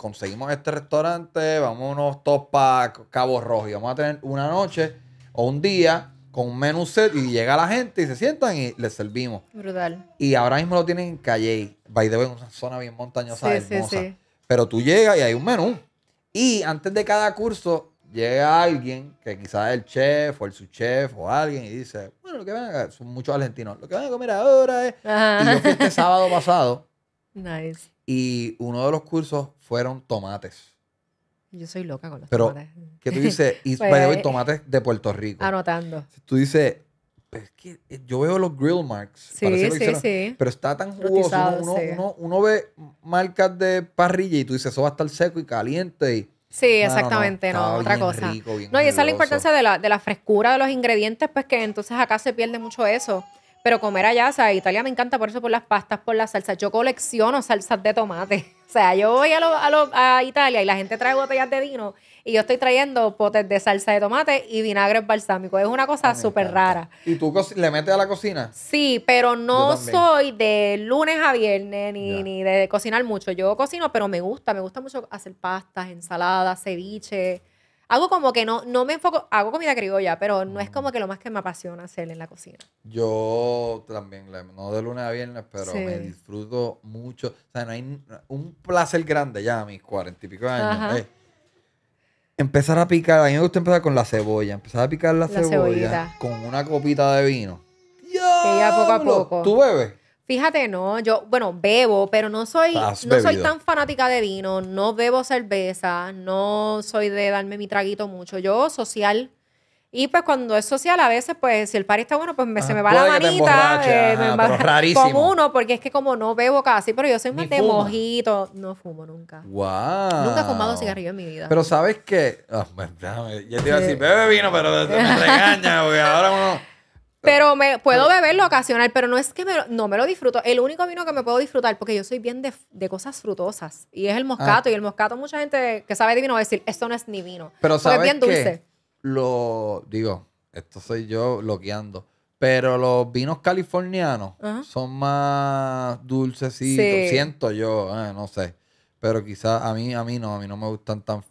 conseguimos este restaurante, vamos unos top para Cabo Rojo y vamos a tener una noche o un día con un menú set y llega la gente y se sientan y les servimos. Brutal. Y ahora mismo lo tienen en Calle, by the way, una zona bien montañosa, hermosa. Sí, sí. Pero tú llegas y hay un menú. Y antes de cada curso llega alguien, que quizás el chef o el subchef o alguien, y dice, bueno, lo que van son muchos argentinos, lo que van a comer ahora es... Y yo fui este sábado pasado. Nice. Y uno de los cursos fueron tomates. Yo soy loca con los Pero, tomates. ¿qué tú dices? Y pues, tomates de Puerto Rico. Anotando. Tú dices, pues, que eh, yo veo los grill marks. Sí, sí, sí. Pero está tan jugoso. Uno, ve marcas de parrilla y tú dices, eso va a estar seco y caliente. sí, exactamente, no, otra cosa. no, y esa es la importancia de la, de la frescura de los ingredientes, pues que entonces acá se pierde mucho eso. Pero comer allá, o sea, Italia me encanta por eso, por las pastas, por las salsas. Yo colecciono salsas de tomate. O sea, yo voy a, a, a Italia y la gente trae botellas de vino y yo estoy trayendo potes de salsa de tomate y vinagre balsámico. Es una cosa ah, súper rara. ¿Y tú le metes a la cocina? Sí, pero no soy de lunes a viernes ni, ni de cocinar mucho. Yo cocino, pero me gusta, me gusta mucho hacer pastas, ensaladas, ceviche. Hago como que no, no me enfoco, hago comida criolla, pero no es como que lo más que me apasiona hacer en la cocina. Yo también, no de lunes a viernes, pero me disfruto mucho. O sea, no hay un placer grande ya a mis cuarenta y pico años. Empezar a picar, a mí me gusta empezar con la cebolla. Empezar a picar la, cebolla con una copita de vino. Y ya poco a poco. ¿Tú bebes? Fíjate, no, yo, bueno, bebo, pero no soy, no soy tan fanática de vino, no bebo cerveza, no soy de darme mi traguito mucho. Yo social. Y pues cuando es social, a veces, pues, si el par está bueno, pues me, ah, se me va la manita. Eh, me rarísimo. como uno, porque es que como no bebo casi, pero yo soy más de mojito. No fumo nunca. Wow. Nunca he fumado cigarrillo en mi vida. Pero sabes que. Ah, pues, yo ya te iba a decir, bebe vino, pero te, me regaña, porque ahora uno. Pero me puedo beberlo ocasional, pero no es que no me lo disfruto. El único vino que me puedo disfrutar, porque yo soy bien de, cosas frutosas, y es el ah. moscato. Y el moscato, mucha gente que sabe de vino va a decir, esto no es ni vino. Pero es bien dulce. Lo digo, esto soy yo bloqueando. Pero los vinos californianos son más dulcecitos. Siento yo, eh, no sé. Pero quizás a mí, a mí no, a mí no me gustan tan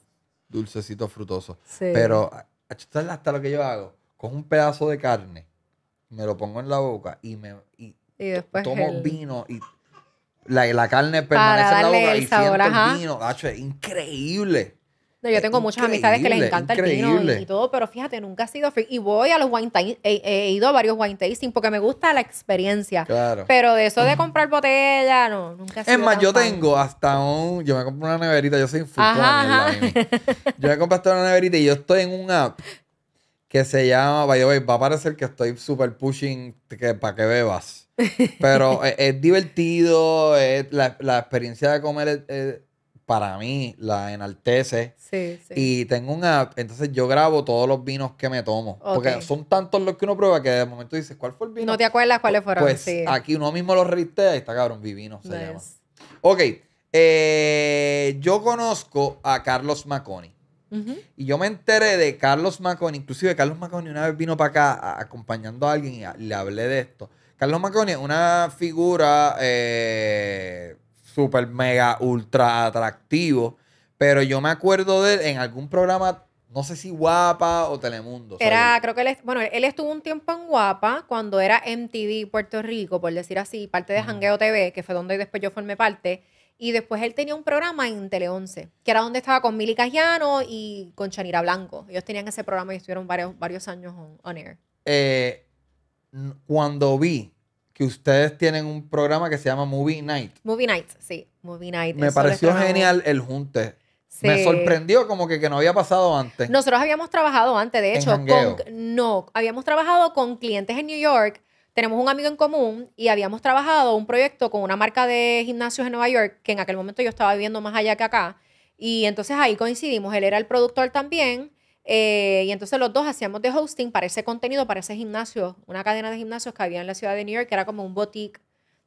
dulcecitos frutosos. Pero ah, hasta lo que yo hago, con un pedazo de carne me lo pongo en la boca y me y, tomo vino y la, la carne permanece en la boca y sabor, siento el vino. Hacho, es increíble. No, yo tengo muchas amistades que les encanta el vino y, todo, pero fíjate, nunca he sido Y voy a los wine tasting, he, ido a varios wine tasting porque me gusta la experiencia. Claro. Pero de eso de comprar botella, no, nunca he sido Es más, yo tengo hasta un. Yo me compro una neverita, yo soy un Yo me compré hasta una neverita y yo estoy en un app que se llama, va a parecer que estoy super pushing que, para que bebas. Pero es, divertido, la, experiencia de comer para mí la enaltece. Sí, sí. Y tengo una entonces yo grabo todos los vinos que me tomo. Porque son tantos los que uno prueba que de momento dices, ¿cuál fue el vino? No te acuerdas cuáles fueron. Pues aquí uno mismo los revistea y está cabrón, Vivino se llama. Ok, eh, yo conozco a Carlos Maconi. Y yo me enteré de Carlos Maconi, inclusive Carlos Maconi una vez vino para acá acompañando a alguien y, le hablé de esto. Carlos Maconi es una figura eh, súper, mega, ultra atractivo, pero yo me acuerdo de él en algún programa no sé si Guapa o Telemundo. Era, creo que él, bueno, él estuvo un tiempo en Guapa cuando era MTV Puerto Rico, por decir así, parte de Jangueo TV, que fue donde después yo formé parte. Y después él tenía un programa en Tele 11, que era donde estaba con Mili Cajiano y con Chanira Blanco. Ellos tenían ese programa y estuvieron varios, varios años on, on air. Eh, cuando vi que ustedes tienen un programa que se llama Movie Night. Movie Night, sí. Movie Night. Me pareció genial el junte. Me sorprendió como que, no había pasado antes. Nosotros habíamos trabajado antes, de hecho. con, no, habíamos trabajado con clientes en New York tenemos un amigo en común y habíamos trabajado un proyecto con una marca de gimnasios en Nueva York, que en aquel momento yo estaba viviendo más allá que acá. Y entonces ahí coincidimos, él era el productor también. Eh, y entonces los dos hacíamos de hosting para ese contenido, para ese gimnasio, una cadena de gimnasios que había en la ciudad de New York, que era como un boutique.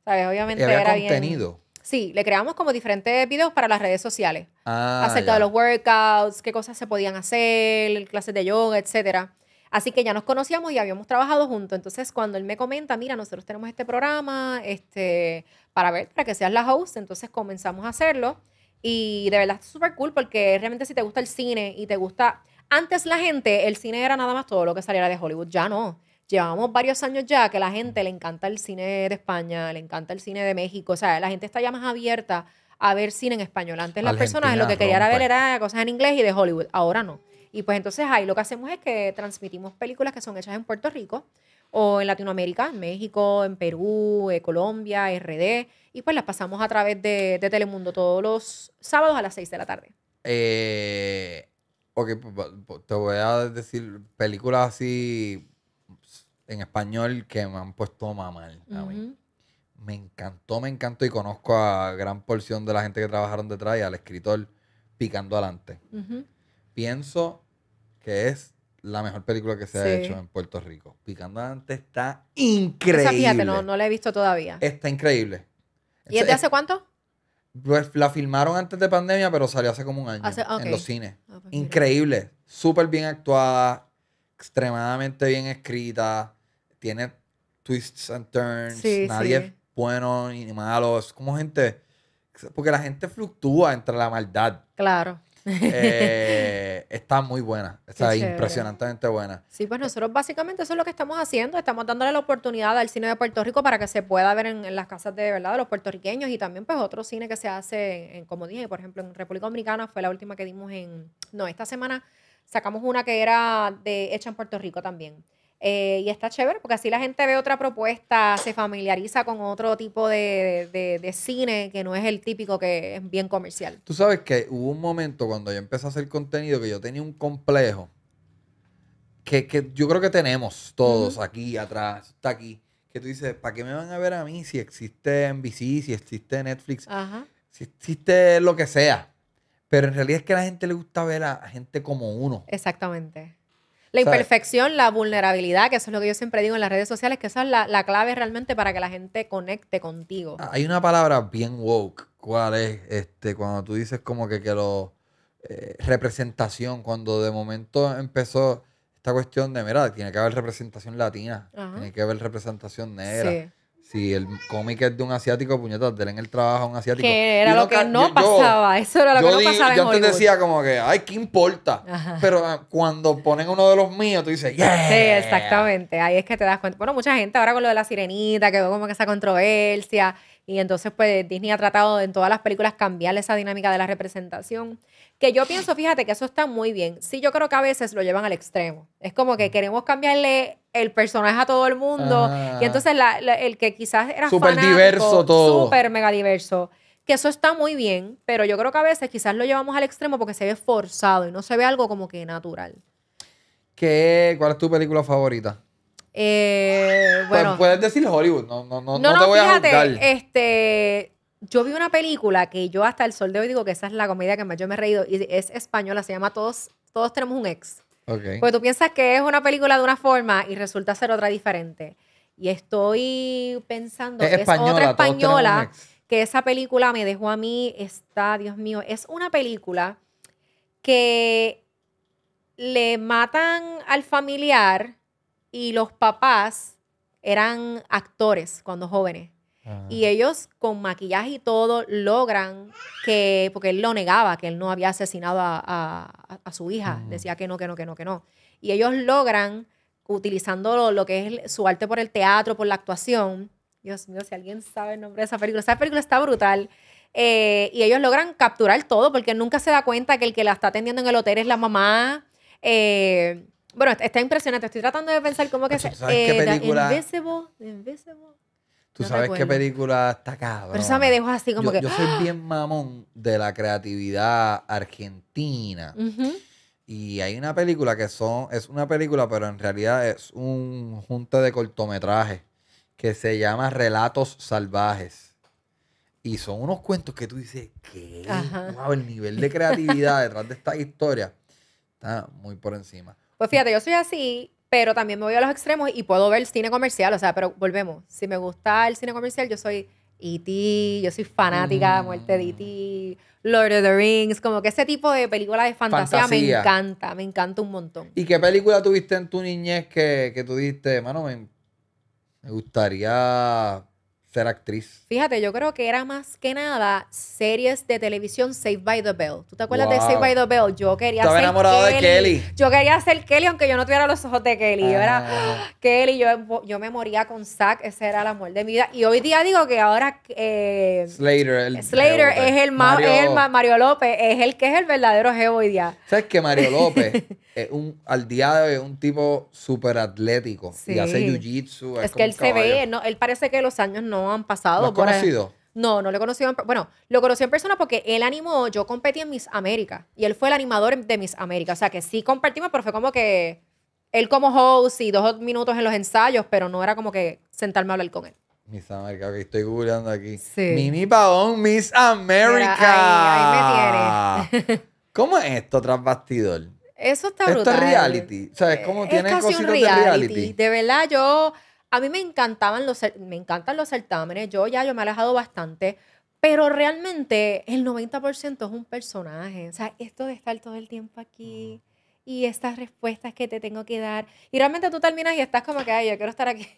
¿Sabes? Obviamente era contenido. Sí, le creamos como diferentes videos para las redes sociales. Ah, acerca de los workouts, qué cosas se podían hacer, clases de yoga, etcétera. Así que ya nos conocíamos y habíamos trabajado juntos. Entonces, cuando él me comenta, mira, nosotros tenemos este programa este, para ver, para que seas la host, entonces comenzamos a hacerlo. Y de verdad es súper cool porque realmente si te gusta el cine y te gusta... Antes la gente, el cine era nada más todo lo que saliera de Hollywood, ya no llevamos varios años ya que la gente le encanta el cine de España, le encanta el cine de México, o sea, la gente está ya más abierta a ver cine en español. Antes las personas lo que querían ver era cosas en inglés y de Hollywood, ahora no. Y pues entonces ahí lo que hacemos es que transmitimos películas que son hechas en Puerto Rico o en Latinoamérica, en México, en Perú, en eh, Colombia, RD, y pues las pasamos a través de, de Telemundo todos los sábados a las 6 de la tarde. Eh, ok, pues, pues, pues, te voy a decir películas así en español que me han puesto más Me encantó, me encantó y conozco a gran porción de la gente que trabajaron detrás y al escritor picando adelante pienso que es la mejor película que se ha hecho en Puerto Rico. Picando Dante está increíble. fíjate, no, la he visto todavía. Está increíble. ¿Y es de hace cuánto? Pues la filmaron antes de pandemia, pero salió hace como un año en los cines. Ah, pues, increíble. Súper bien actuada, extremadamente bien escrita. Tiene twists and turns. Nadie es bueno ni malo. Es como gente. Porque la gente fluctúa entre la maldad. Claro. Eh, está muy buena, está impresionantemente buena. Sí, pues nosotros básicamente eso es lo que estamos haciendo, estamos dándole la oportunidad al cine de Puerto Rico para que se pueda ver en, las casas de verdad de los puertorriqueños y también pues otro cine que se hace, como dije, por ejemplo, en República Dominicana fue la última que dimos en, no, esta semana sacamos una que era de hecha en Puerto Rico también. Eh, y está chévere porque así la gente ve otra propuesta, se familiariza con otro tipo de, cine que no es el típico que es bien comercial. Tú sabes que hubo un momento cuando yo empecé a hacer contenido que yo tenía un complejo que, yo creo que tenemos todos aquí atrás, está aquí, que tú dices, ¿para qué me van a ver a mí si existe NBC, si existe Netflix, si existe lo que sea? Pero en realidad es que a la gente le gusta ver a gente como uno. Exactamente. La imperfección, la vulnerabilidad, que eso es lo que yo siempre digo en las redes sociales, que esa es la, clave realmente para que la gente conecte contigo. Ah, hay una palabra bien woke, ¿cuál es? Este, cuando tú dices como que, que lo... Eh, representación, cuando de momento empezó esta cuestión de, mira, tiene que haber representación latina, tiene que haber representación negra. Sí si el cómic es de un asiático, puñetas, denle el trabajo a un asiático. Que era lo que no pasaba, eso era lo que no en pasaba. Yo te decía como que, ay, ¿qué importa? Pero ah, cuando ponen uno de los míos, tú dices, yeah. Sí, exactamente, ahí es que te das cuenta. Bueno, mucha gente ahora con lo de la sirenita, que veo como que esa controversia, y entonces pues Disney ha tratado en todas las películas cambiar esa dinámica de la representación. Que yo pienso, fíjate que eso está muy bien. Sí, yo creo que a veces lo llevan al extremo. Es como que queremos cambiarle el personaje a todo el mundo. Y entonces el que quizás era súper diverso todo. Súper mega diverso. Que eso está muy bien, pero yo creo que a veces quizás lo llevamos al extremo porque se ve forzado y no se ve algo como que natural. ¿Qué, ¿Cuál es tu película favorita? Eh, pues puedes decir Hollywood, no, no, no, no, no te voy fíjate, a Este, yo vi una película que yo hasta el sol de hoy digo que esa es la comedia que más yo me he reído y es española, se llama Todos, Todos tenemos un ex. Okay. Porque tú piensas que es una película de una forma y resulta ser otra diferente. Y estoy pensando, que es otra española que esa película me dejó a mí, está, Dios mío, es una película que le matan al familiar y los papás eran actores cuando jóvenes. Y ellos con maquillaje y todo logran que, porque él lo negaba, que él no había asesinado a, su hija, decía que no, que no, que no, que no. Y ellos logran, utilizando lo, que es su arte por el teatro, por la actuación, Dios mío, si alguien sabe el nombre de esa película, esa película está brutal. Eh, y ellos logran capturar todo porque nunca se da cuenta que el que la está atendiendo en el hotel es la mamá. Eh, bueno, está impresionante. Estoy tratando de pensar cómo que se... Tú sabes qué película está cabrón. Pero esa me dejó así como que. Yo soy bien ¡ah! mamón de la creatividad argentina. Y hay una película que son. Es una película, pero en realidad es un junte de cortometrajes que se llama Relatos Salvajes. Y son unos cuentos que tú dices, ¿qué? Wow, el nivel de creatividad detrás de esta historia está muy por encima. Pues fíjate, yo soy así pero también me voy a los extremos y puedo ver el cine comercial, o sea, pero volvemos, si me gusta el cine comercial, yo soy E.T., yo soy fanática de mm. muerte de E.T., Lord of the Rings, como que ese tipo de películas de fantasía, me encanta, me encanta un montón. ¿Y qué película tuviste en tu niñez que, que tú mano, me, me gustaría ser actriz? Fíjate, yo creo que era más que nada series de televisión Save by the Bell. ¿Tú te acuerdas de Save by the Bell? Yo quería Estaba enamorado de Kelly. Yo quería ser Kelly aunque yo no tuviera los ojos de Kelly. Yo era Kelly, yo, me moría con Zack, ese era el amor de mi vida. Y hoy día digo que ahora eh, Slater, Slater es el, Mario... el Mario López, es el que es el verdadero jevo hoy día. ¿Sabes qué? Mario López al día de hoy es un tipo súper atlético y hace jiu-jitsu. Es, que él se ve, él parece que los años no han pasado. ¿Lo conocido? No, no lo he conocido. Bueno, lo conocí en persona porque él animó, yo competí en Miss América y él fue el animador de Miss América. O sea que sí compartimos, pero fue como que él como host y dos minutos en los ensayos, pero no era como que sentarme a hablar con él. Miss América, que estoy googleando aquí. Sí. Mimi Pavón, Miss América. ahí- ¿Cómo es esto tras bastidor? Eso está brutal. Esto es reality. O sea, es como tiene cositas de reality. De verdad, yo... A mí me encantaban los... Me encantan los certámenes. Yo ya, yo me he alejado bastante. Pero realmente el 90% es un personaje. O sea, esto de estar todo el tiempo aquí mm. y estas respuestas que te tengo que dar. Y realmente tú terminas y estás como que, ay, yo quiero estar aquí.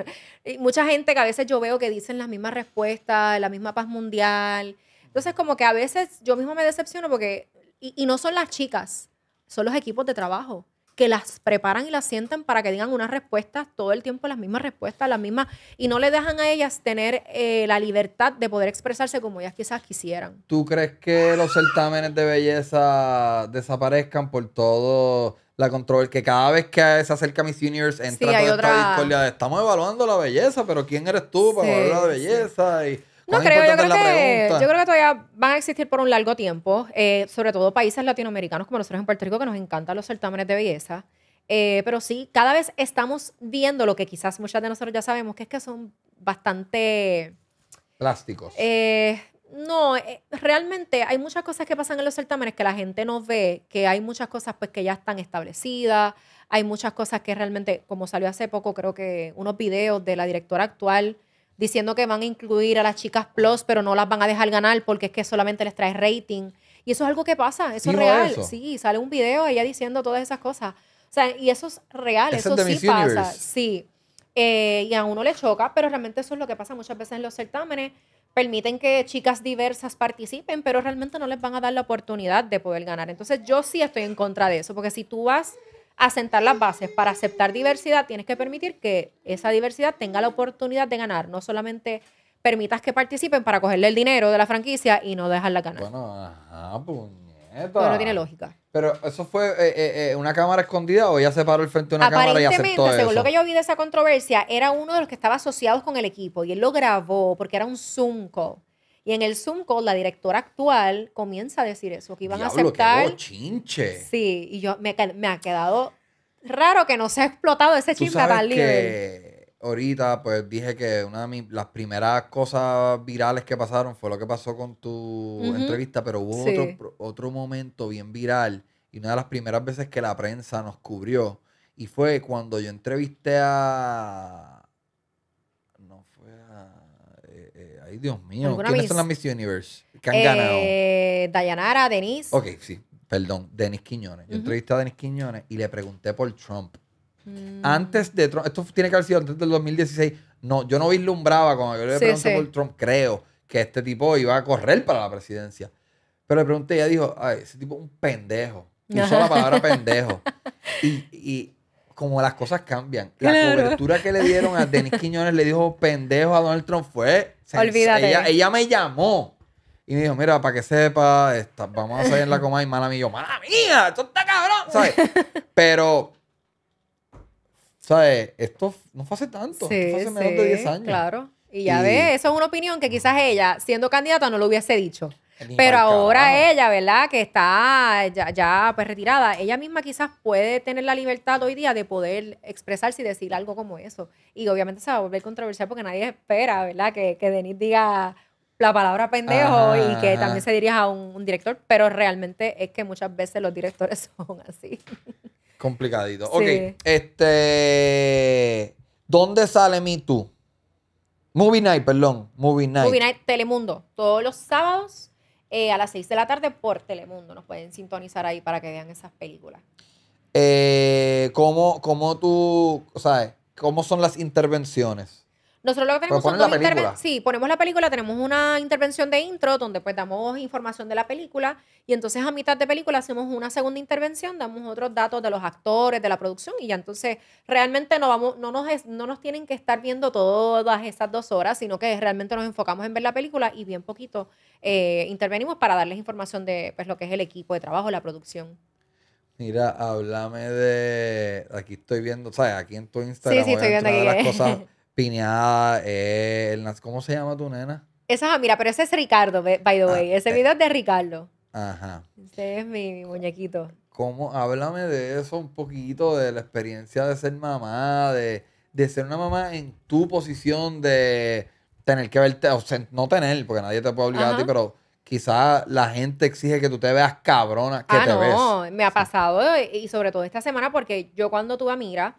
y mucha gente que a veces yo veo que dicen las mismas respuestas, la misma paz mundial. Entonces, mm. como que a veces yo mismo me decepciono porque, y, y no son las chicas, son los equipos de trabajo que las preparan y las sientan para que digan unas respuestas todo el tiempo, las mismas respuestas, las mismas, y no le dejan a ellas tener eh, la libertad de poder expresarse como ellas quizás quisieran. ¿Tú crees que los certámenes de belleza desaparezcan por todo la control? Que cada vez que se acerca Miss Universe entra toda esta de, estamos evaluando la belleza, pero ¿quién eres tú para evaluar la belleza? Y no creo, yo creo, que, yo todavía van a existir por un largo tiempo, eh, sobre todo países latinoamericanos como nosotros en Puerto Rico, que nos encantan los certámenes de belleza. Eh, pero sí, cada vez estamos viendo lo que quizás muchas de nosotros ya sabemos, que es que son bastante... Plásticos. Eh, no, realmente hay muchas cosas que pasan en los certámenes que la gente no ve, que hay muchas cosas pues que ya están establecidas, hay muchas cosas que realmente, como salió hace poco, creo que unos videos de la directora actual diciendo que van a incluir a las chicas plus, pero no las van a dejar ganar porque es que solamente les trae rating. Y eso es algo que pasa, eso es real. Sí, sale un video ella diciendo todas esas cosas. O sea, y eso es real, eso sí pasa. Sí. Eh, y a uno le choca, pero realmente eso es lo que pasa muchas veces en los certámenes. Permiten que chicas diversas participen, pero realmente no les van a dar la oportunidad de poder ganar. Entonces, yo sí estoy en contra de eso, porque si tú vas asentar las bases. Para aceptar diversidad tienes que permitir que esa diversidad tenga la oportunidad de ganar, no solamente permitas que participen para cogerle el dinero de la franquicia y no dejarla ganar. Bueno, ajá, puñeta. Pero no tiene lógica. Pero eso fue eh, eh, eh, una cámara escondida o ella se paró el frente de una cámara y aceptó según lo que yo vi de esa controversia, era uno de los que estaba asociados con el equipo y él lo grabó porque era un Zoom y en el Zoom call, la directora actual comienza a decir eso, que iban a aceptar. Qué chinche. Sí, y yo me, ha quedado raro que no se ha explotado ese chinche a que Ahorita, pues dije que una de las primeras cosas virales que pasaron fue lo que pasó con tu entrevista, pero hubo otro momento bien viral y una de las primeras veces que la prensa nos cubrió. Y fue cuando yo entrevisté a Ay, Dios mío. ¿Quiénes son las Miss Universe ¿Qué han ganado? Eh, Dayanara, Denise. Ok, sí. Perdón, Denis Quiñones. Yo entrevisté a Denis Quiñones y le pregunté por Trump. Mm. Antes de Trump, esto tiene que haber sido antes del 2016. No, yo no vislumbraba cuando yo le pregunté por Trump, creo que este tipo iba a correr para la presidencia. Pero le pregunté, y ella dijo, Ay, ese tipo es un pendejo. Usó la palabra pendejo. Y, como las cosas cambian, la cobertura que le dieron a Denis Quiñones le dijo pendejo a Donald Trump fue Olvídate. Ella, ella, me llamó y me dijo, mira, para que sepa, vamos a salir en la coma y mala mía. mala mía, esto está cabrón, ¿sabes? Pero, ¿sabes? Esto no fue hace tanto. esto fue hace menos de 10 años. Claro. Y ya ves, eso es una opinión que quizás ella, siendo candidata, no lo hubiese dicho. Pero ahora ella, ¿verdad? Que está ya, pues retirada, ella misma quizás puede tener la libertad hoy día de poder expresarse y decir algo como eso. Y obviamente se va a volver controversial porque nadie espera, ¿verdad? Que, que Denise diga la palabra pendejo y que también se dirija a un, director, pero realmente es que muchas veces los directores son así. Complicadito. Ok, este... ¿Dónde sale Me Too? Movie Night, perdón. Movie Night. Movie Night Telemundo. Todos los sábados eh, a las 6 de la tarde por Telemundo. Nos pueden sintonizar ahí para que vean esas películas. Eh, ¿cómo, tú, cómo son las intervenciones? Nosotros lo que tenemos son dos intervenciones. Sí, ponemos la película, tenemos una intervención de intro donde pues damos información de la película y entonces a mitad de película hacemos una segunda intervención, damos otros datos de los actores, de la producción y ya entonces realmente no vamos no nos no nos tienen que estar viendo todas esas dos horas, sino que realmente nos enfocamos en ver la película y bien poquito eh, intervenimos para darles información de pues, lo que es el equipo de trabajo, la producción. Mira, háblame de. Aquí estoy viendo, ¿sabes? Aquí en tu Instagram. Sí, sí, estoy viendo Piñada, eh, ¿cómo se llama tu nena? Esa, mira, pero ese es Ricardo, by the ah, way. ese eh. video es de Ricardo. Ajá. Ese es mi, muñequito. ¿Cómo? Háblame de eso un poquito, de la experiencia de ser mamá, de, ser una mamá en tu posición de tener que verte, o no tener, porque nadie te puede obligar a ti, pero quizás la gente exige que tú te veas cabrona, que ah, te no, ves. No, me ha pasado, y sobre todo esta semana, porque yo cuando tuve a Mira,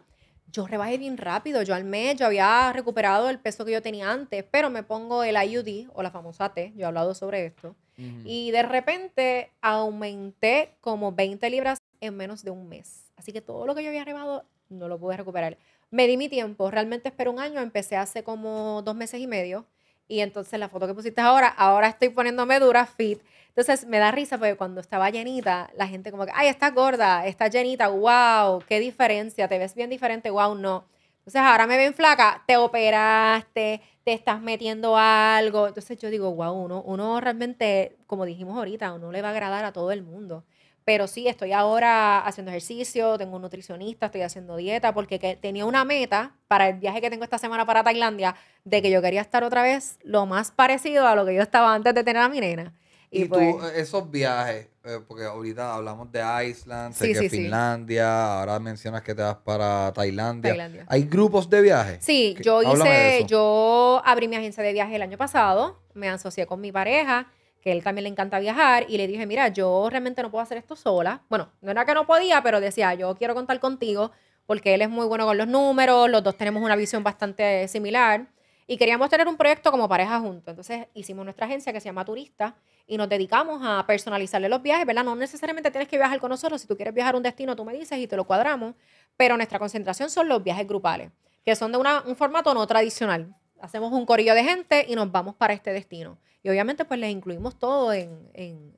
yo rebajé bien rápido. Yo al mes, yo había recuperado el peso que yo tenía antes, pero me pongo el IUD o la famosa T, yo he hablado sobre esto, y de repente aumenté como 20 libras en menos de un mes. Así que todo lo que yo había rebajado no lo pude recuperar. Me di mi tiempo, realmente espero un año, empecé hace como dos meses y medio y entonces la foto que pusiste ahora, ahora estoy poniéndome dura, fit. Entonces me da risa porque cuando estaba llenita, la gente como que, ay, está gorda, está llenita, wow, qué diferencia, te ves bien diferente, wow, no. Entonces ahora me ven flaca, te operaste, te estás metiendo algo. Entonces yo digo, wow, uno, uno realmente, como dijimos ahorita, uno le va a agradar a todo el mundo. Pero sí, estoy ahora haciendo ejercicio, tengo un nutricionista, estoy haciendo dieta, porque tenía una meta para el viaje que tengo esta semana para Tailandia, de que yo quería estar otra vez lo más parecido a lo que yo estaba antes de tener a mi nena. Y, tú, pues eh, esos viajes, eh, porque ahorita hablamos de Islandia, Finlandia, ahora mencionas que te vas para Tailandia. ¿Hay grupos de viajes? Sí, yo hice, yo abrí mi agencia de viaje el año pasado, me asocié con mi pareja que él también le encanta viajar, y le dije, mira, yo realmente no puedo hacer esto sola. Bueno, no era que no podía, pero decía, yo quiero contar contigo porque él es muy bueno con los números, los dos tenemos una visión bastante similar y queríamos tener un proyecto como pareja juntos. Entonces hicimos nuestra agencia que se llama Turista y nos dedicamos a personalizarle los viajes, ¿verdad? No necesariamente tienes que viajar con nosotros, si tú quieres viajar a un destino tú me dices y te lo cuadramos, pero nuestra concentración son los viajes grupales, que son de un formato no tradicional. Hacemos un corillo de gente y nos vamos para este destino. Y obviamente pues le incluimos todo en,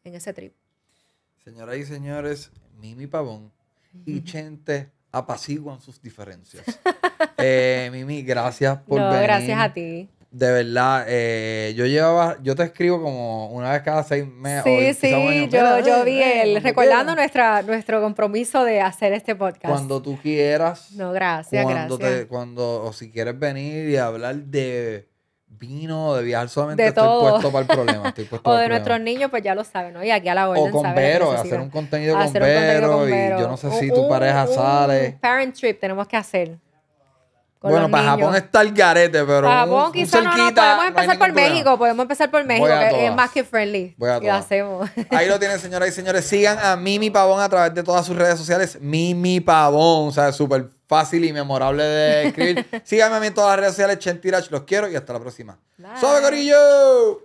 ese trip. Señoras y señores, Mimi Pavón y Chente apaciguan sus diferencias. Eh, Mimi, gracias por no, venir. Gracias a ti. De verdad, eh, yo llevaba, yo te escribo como una vez cada seis meses. Sí, sí, yo, vi el, recordando nuestra, nuestro compromiso de hacer este podcast. Cuando tú quieras. No, gracias, gracias. cuando, o si quieres venir y hablar de vino, de viajar solamente estoy puesto para el problema. Estoy puesto o de nuestros niños, pues ya lo saben, ¿no? Y aquí a la orden. O con Vero, hacer un contenido con hacer Vero. Y yo no sé si tu pareja sale. Parent trip tenemos que hacer. Bueno, para Japón está el garete, pero. Para Japón quizás no, podemos empezar por México, podemos empezar por México, que es más que friendly. Voy a y lo hacemos. Ahí lo tienen, señoras y señores. Sigan a Mimi Pavón a través de todas sus redes sociales. Mimi Pavón, o sea, súper fácil y memorable de escribir. Síganme a mí en todas las redes sociales, Chentirach, los quiero y hasta la próxima. Bye. gorillo!